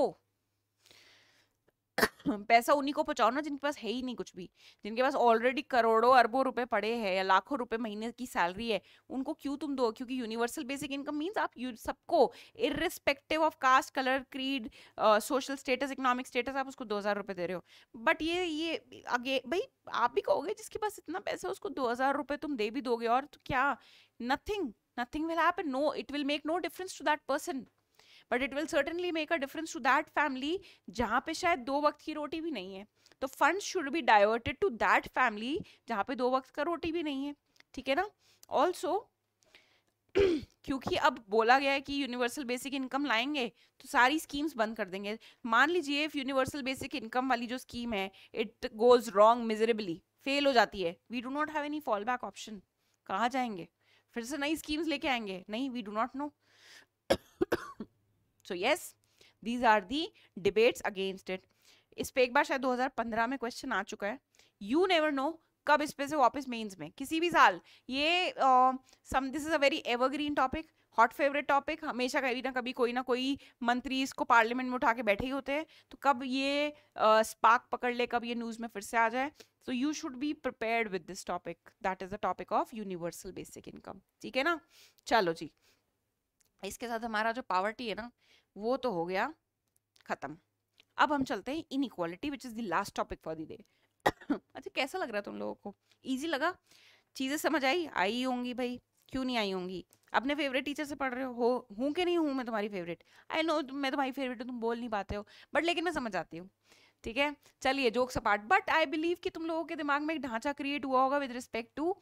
Speaker 1: <coughs> पैसा उन्हीं को पहुंचाओ ना जिनके पास है ही नहीं कुछ भी जिनके पास ऑलरेडी करोड़ों अरबों रुपए पड़े हैं या लाखों रुपए महीने की सैलरी है उनको क्यों तुम दो क्योंकि यूनिवर्सल बेसिक इनकम मींस आप सबको irrespective of caste colour creed social status economic status आप उसको दो हजार रुपये दे रहे हो बट ये ये आगे भाई आप भी कहोगे जिसके पास इतना पैसा है उसको दो हजार रुपये तुम दे भी दोगे और तो क्या nothing nothing will happen no it will make no difference to that person but it will certainly make a difference to that family जहाँ पे शायद दो वक्त की रोटी भी नहीं है तो fund should be diverted to that family जहाँ पे दो वक्त का रोटी भी नहीं है ठीक है ना ऑल्सो <clears throat> क्योंकि अब बोला गया है कि यूनिवर्सल बेसिक इनकम लाएंगे तो सारी स्कीम्स बंद कर देंगे मान लीजिए इफ यूनिवर्सल बेसिक इनकम वाली जो स्कीम है it goes wrong miserably fail हो जाती है we do not have any fallback option कहाँ जाएंगे फिर से नई स्कीम्स लेके आएंगे नहीं we do not know so yes these are the debates against it इस पे एक बार शायद 2015 में क्वेश्चन आ चुका है यू नेवर नो कब इस पे से वापस मेंस में किसी भी साल ये some this is a very evergreen topic hot favourite topic हमेशा कभी ना कभी कोई ना कोई मंत्री इसको पार्लियामेंट में उठा के बैठे ही होते हैं तो कब ये स्पार्क uh, पकड़ ले कब ये न्यूज़ में फिर से आ जाए so you should be prepare with this topic that is the topic of universal basic income ठीक है ना चलो जी इसके साथ हमारा जो पावर्टी है ना वो तो हो गया खत्म अब हम चलते हैं inequality which is the last topic for the day अच्छा कैसा लग रहा तुम लोगों को ईजी लगा चीज़ें समझ आई आई होंगी भाई क्यों नहीं आई होंगी अपने फेवरेट टीचर से पढ़ रहे हो हूँ कि नहीं हूँ मैं तुम्हारी फेवरेट आई नो मैं तुम्हारी फेवरेट हूँ तुम बोल नहीं पाते हो बट लेकिन मैं समझ आती हूँ ठीक है चलिए jokes apart but I believe कि तुम लोगों के दिमाग में एक ढांचा क्रिएट हुआ होगा with respect to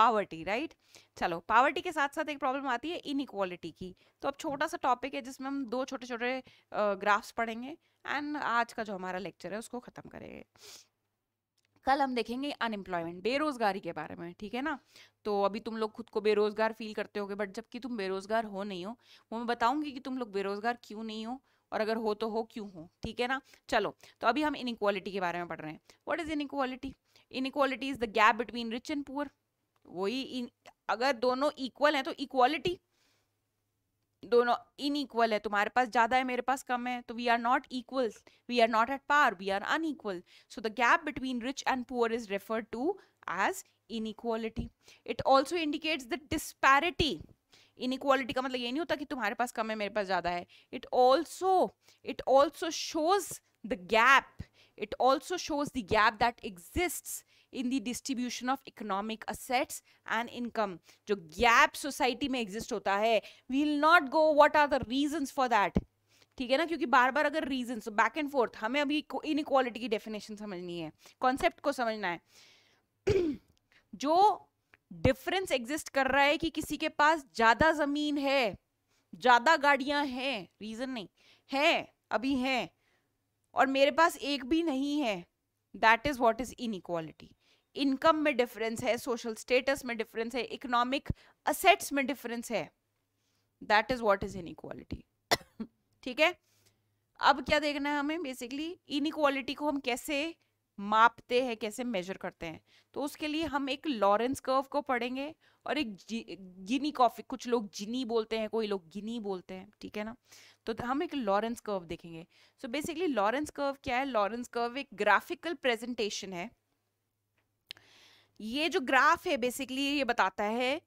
Speaker 1: poverty right चलो पावर्टी के साथ साथ एक प्रॉब्लम आती है इनक्वालिटी की तो अब छोटा सा टॉपिक है जिसमें हम दो छोटे छोटे ग्राफ्स पढ़ेंगे एंड आज का जो हमारा लेक्चर है उसको ख़त्म करेंगे कल हम देखेंगे अनएम्प्लॉयमेंट बेरोजगारी के बारे में ठीक है ना तो अभी तुम लोग खुद को बेरोजगार फील करते होगे बट जबकि तुम बेरोजगार हो नहीं हो वो मैं बताऊंगी कि तुम लोग बेरोजगार क्यों नहीं हो और अगर हो तो हो क्यों हो ठीक है ना चलो तो अभी हम इनक्वालिटी के बारे में पढ़ रहे हैं what is inequality inequality is the gap between rich and poor वही अगर दोनों इक्वल हैं तो इक्वालिटी दोनों इनइक्वल है तुम्हारे पास ज़्यादा है मेरे पास कम है तो we are not equals we are not at par we are unequal so the gap between rich and poor is refer to as inequality it also indicates the disparity inequality का मतलब ये नहीं होता कि तुम्हारे पास कम है मेरे पास ज़्यादा है it also it also shows the gap it also shows the gap that exist in the distribution of economic assets and income जो गैप सोसाइटी में एग्जिस्ट होता है we will not go what are the reasons for that ठीक है ना क्योंकि बार बार अगर रीजन बैक एंड फोर्थ हमें अभी इन इक्वालिटी की डेफिनेशन समझनी है कॉन्सेप्ट को समझना है <clears throat> जो डिफरेंस एग्जिस्ट कर रहा है कि किसी के पास ज्यादा जमीन है ज्यादा गाड़ियां हैं रीजन नहीं है अभी है और मेरे पास एक भी नहीं है that is what is inequality income में डिफरेंस है सोशल स्टेटस में डिफरेंस है इकोनॉमिक असेट्स में डिफरेंस है that is what is inequality ठीक है अब क्या देखना है हमें बेसिकली इनक्वालिटी को हम कैसे मापते हैं कैसे मेजर करते हैं तो उसके लिए हम एक लॉरेंस कर्व को पढ़ेंगे और एक गिनी कॉफी कुछ लोग जिनी बोलते हैं कोई लोग गिनी बोलते हैं ठीक है ना तो हम एक लॉरेंस कर्व देखेंगे सो बेसिकली लॉरेंस कर्व क्या है लॉरेंस कर्व एक ग्राफिकल प्रेजेंटेशन है ये जो ग्राफ है बेसिकली ये बताता है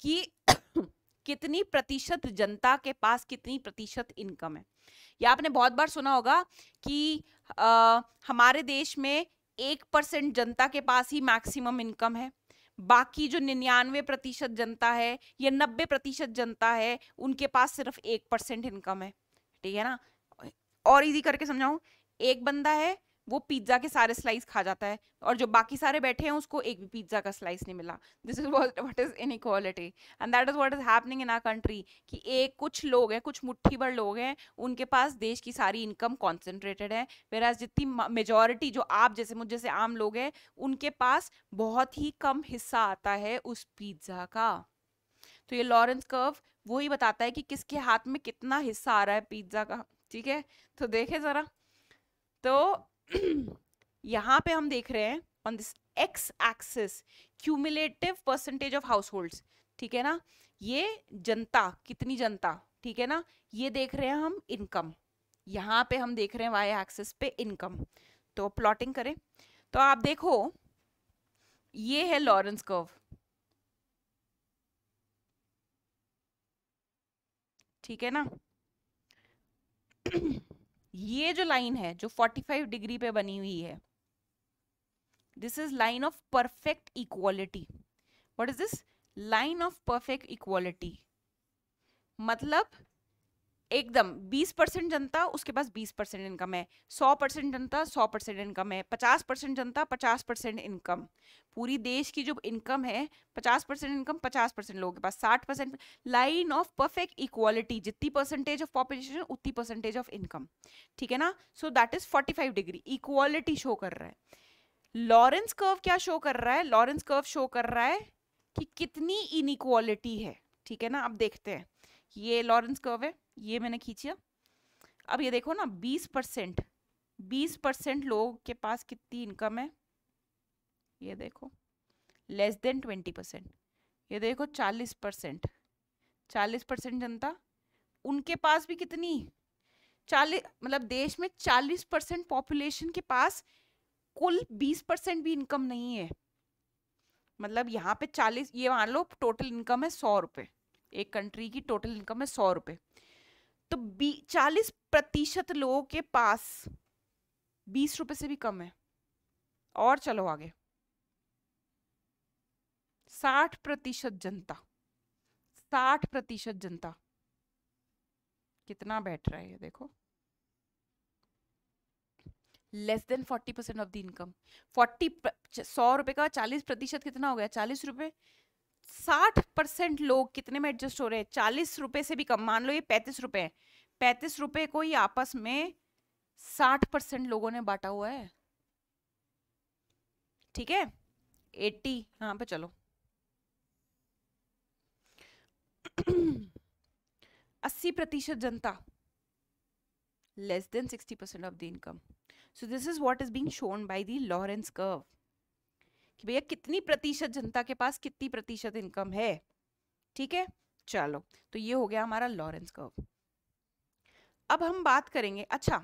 Speaker 1: कि कितनी प्रतिशत जनता के पास कितनी प्रतिशत इनकम है या आपने बहुत बार सुना होगा कि आ, हमारे देश में एक परसेंट जनता के पास ही मैक्सिमम इनकम है बाकी जो निन्यानवे प्रतिशत जनता है या नब्बे प्रतिशत जनता है उनके पास सिर्फ एक परसेंट इनकम है ठीक है ना और इजी करके समझाऊं एक बंदा है वो पिज्ज़ा के सारे स्लाइस खा जाता है और जो बाकी सारे बैठे हैं उसको एक भी पिज्ज़ा का स्लाइस नहीं मिला this is what what is inequality and that is what is happening in our country कि एक कुछ लोग हैं कुछ मुट्ठी भर लोग हैं उनके पास देश की सारी इनकम कॉन्सेंट्रेटेड है वेराज जितनी मेजोरिटी जो आप जैसे मुझ जैसे आम लोग हैं उनके पास बहुत ही कम हिस्सा आता है उस पिज्ज़ा का तो ये लॉरेंस कर्व वो ही बताता है कि किसके हाथ में कितना हिस्सा आ रहा है पिज्ज़ा का ठीक है तो देखे ज़रा तो <clears throat> यहाँ पे हम देख रहे हैं on this x axis cumulative percentage of household ठीक है ना ये जनता कितनी जनता ठीक है ना ये देख रहे हैं हम इनकम यहाँ पे हम देख रहे हैं वाई एक्सिस पे इनकम तो प्लॉटिंग करें तो आप देखो ये है लॉरेंस कर्व ठीक है ना <clears throat> ये जो लाइन है जो 45 डिग्री पे बनी हुई है this is line of perfect equality what is this line of perfect equality मतलब एकदम 20 परसेंट जनता उसके पास 20 परसेंट इनकम है 100 परसेंट जनता 100 परसेंट इनकम है 50 परसेंट जनता 50 परसेंट इनकम पूरी देश की जो इनकम है 50 परसेंट इनकम 50 परसेंट लोगों के पास 60 percent line of perfect equality जितनी परसेंटेज ऑफ पॉपुलेशन उतनी परसेंटेज ऑफ इनकम ठीक है ना so that is forty degree equality show कर रहा है लॉरेंस कर्व क्या शो कर रहा है लॉरेंस कर्व शो कर रहा है कि कितनी इनइक्वालिटी है ठीक है ना अब देखते हैं ये लॉरेंस कर्व है ये मैंने खींचा अब ये देखो ना बीस परसेंट बीस परसेंट लोग के पास कितनी इनकम है ये देखो लेस देन ट्वेंटी परसेंट ये देखो चालीस परसेंट चालीस परसेंट जनता उनके पास भी कितनी चालीस मतलब देश में चालीस परसेंट पॉपुलेशन के पास कुल बीस परसेंट भी इनकम नहीं है मतलब यहाँ पे चालीस ये मान लो टोटल इनकम है सौ रुपये एक कंट्री की टोटल इनकम है सौ रुपये तो चालीस प्रतिशत लोगों के पास बीस रुपए से भी कम है और चलो आगे साठ प्रतिशत जनता साठ प्रतिशत जनता कितना बैठ रहा है ये देखो less than forty percent of the income forty सौ रुपए का चालीस प्रतिशत कितना हो गया चालीस रुपए साठ परसेंट लोग कितने में एडजस्ट हो रहे हैं चालीस रुपए से भी कम मान लो ये पैंतीस रुपए है पैंतीस रुपए को ही आपस में साठ परसेंट लोगों ने बांटा हुआ है ठीक है एट्टी यहां पे चलो अस्सी प्रतिशत जनता than sixty percent of the income so this is what is being shown by the Lorenz curve कि भैया कितनी प्रतिशत जनता के पास कितनी प्रतिशत इनकम है ठीक है चलो तो ये हो गया हमारा लॉरेंस कर्व अब हम बात करेंगे अच्छा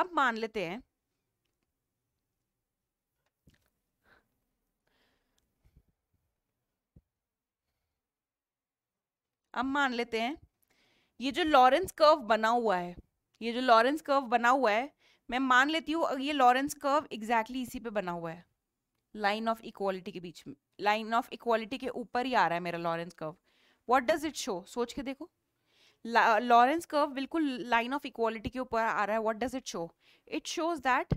Speaker 1: अब मान लेते हैं अब मान लेते हैं ये जो लॉरेंस कर्व बना हुआ है ये जो लॉरेंस कर्व बना हुआ है मैं मान लेती हूँ ये लॉरेंस कर्व एग्जैक्टली इसी पे बना हुआ है लाइन ऑफ इक्वालिटी के बीच में लाइन ऑफ इक्वालिटी के ऊपर ही आ रहा है मेरा Lorenz curve what does it show सोच के देखो लॉरेंस कर्व बिल्कुल लाइन ऑफ इक्वालिटी के ऊपर आ रहा है what does it show it shows that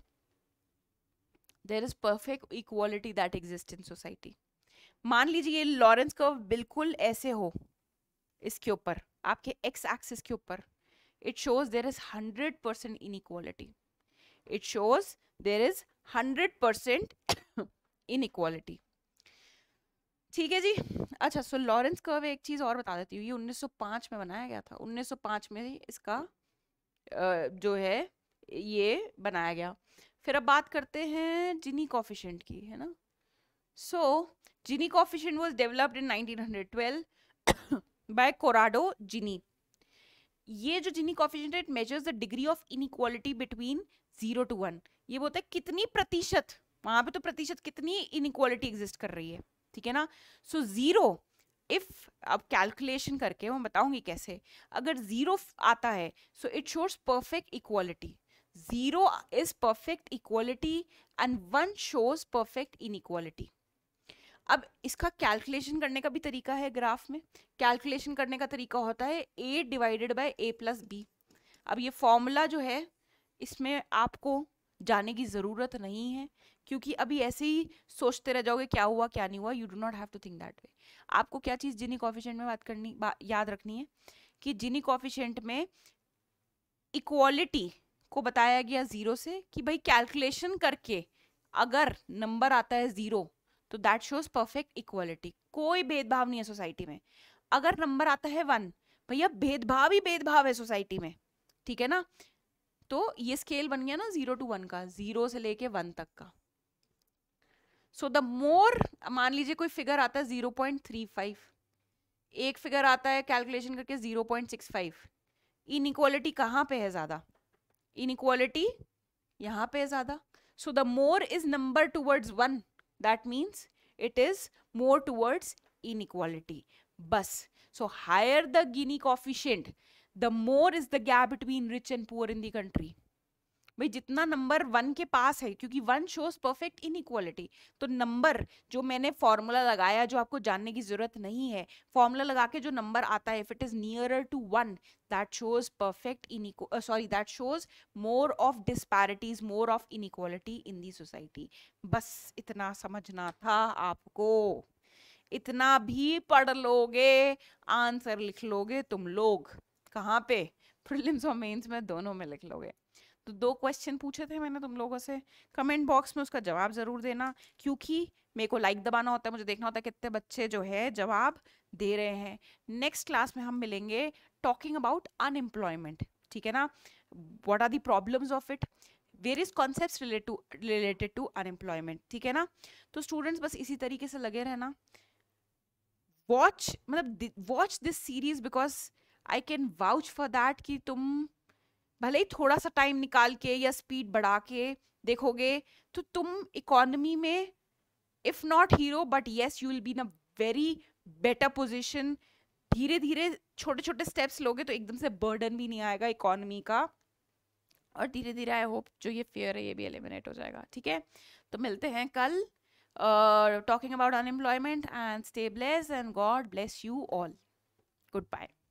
Speaker 1: there is perfect equality that exist in society मान लीजिए ये लॉरेंस कर्व बिल्कुल ऐसे हो इसके ऊपर आपके एक्स एक्सिस के ऊपर it shows it shows there is 100% it shows there is hundred percent inequality ठीक है जी अच्छा सो लॉरेंस कर्व एक चीज़ और बता देती हूँ ये 1905 में बनाया गया था 1905 में इसका जो है ये बनाया गया फिर अब बात करते हैं जिनी कॉफिशेंट की है ना so Gini coefficient was developed in 1912 by Corrado Gini ये जो Gini coefficient it measures the degree of inequality between zero to one ये बोलता है कितनी प्रतिशत वहां पे तो प्रतिशत कितनी इनक्वालिटी एग्जिस्ट कर रही है ठीक है ना सो ज़ीरो इफ़ अब कैलकुलेशन करके मैं बताऊंगी कैसे अगर ज़ीरो आता है so it shows perfect equality zero is perfect equality and one shows perfect inequality अब इसका कैलकुलेशन करने का भी तरीका है ग्राफ में कैलकुलेशन करने का तरीका होता है A divided by A plus B अब ये फॉर्मूला जो है इसमें आपको जाने की ज़रूरत नहीं है क्योंकि अभी ऐसे ही सोचते रह जाओगे क्या हुआ क्या नहीं हुआ you do not have to think that way आपको क्या चीज़ जिनी कॉफिशेंट में बात करनी बा, याद रखनी है कि जिनी कॉफिशेंट में इक्वालिटी को बताया गया ज़ीरो से कि भाई कैलकुलेशन करके अगर नंबर आता है ज़ीरो तो दैट शोज परफेक्ट इक्वालिटी कोई भेदभाव नहीं है सोसाइटी में अगर नंबर आता है वन भैया भेदभाव ही भेदभाव है सोसाइटी में ठीक है ना तो ये स्केल बन गया ना जीरो टू वन का जीरो से लेके वन तक का सो द मोर मान लीजिए कोई फिगर आता है जीरो पॉइंट थ्री फाइव एक फिगर आता है कैलकुलेशन करके zero point six five inequality कहाँ पे है ज़्यादा इनक्वालिटी यहाँ पे है ज़्यादा so the more is number towards one that means it is more towards inequality बस so higher the Gini coefficient the more is the gap between rich and poor in the country भाई जितना number one के पास है क्योंकि one shows perfect inequality तो number जो मैंने फॉर्मूला लगाया जो आपको जानने की जरूरत नहीं है फॉर्मूला लगा के जो नंबर आता है if it is nearer to one that shows perfect in sorry that shows more of disparities more of inequality in the society बस इतना समझना था आपको इतना भी पढ़ लोगे आंसर लिख लोगे तुम लोग कहाँ पे प्रिलिम्स और मेंस में दोनों में लिख लोगे तो दो क्वेश्चन पूछे थे मैंने तुम लोगों से कमेंट बॉक्स में उसका जवाब ज़रूर देना क्योंकि मेरे को लाइक दबाना होता है मुझे देखना होता है कितने बच्चे जो है जवाब दे रहे हैं नेक्स्ट क्लास में हम मिलेंगे टॉकिंग अबाउट अनएम्प्लॉयमेंट ठीक है ना what are the problems of it various concept related to unemployment ठीक है ना तो स्टूडेंट्स बस इसी तरीके से लगे रहना वॉच मतलब watch this series because I can vouch for that कि तुम भले ही थोड़ा सा टाइम निकाल के या स्पीड बढ़ा के देखोगे तो तुम इकोनमी में if not hero but yes you will be in a very better position धीरे धीरे छोटे छोटे स्टेप्स लोगे तो एकदम से बर्डन भी नहीं आएगा इकोनमी का और धीरे धीरे आई होप जो ये फेयर है ये भी एलिमिनेट हो जाएगा ठीक है तो मिलते हैं कल talking about unemployment and stay blessed and God bless you all good bye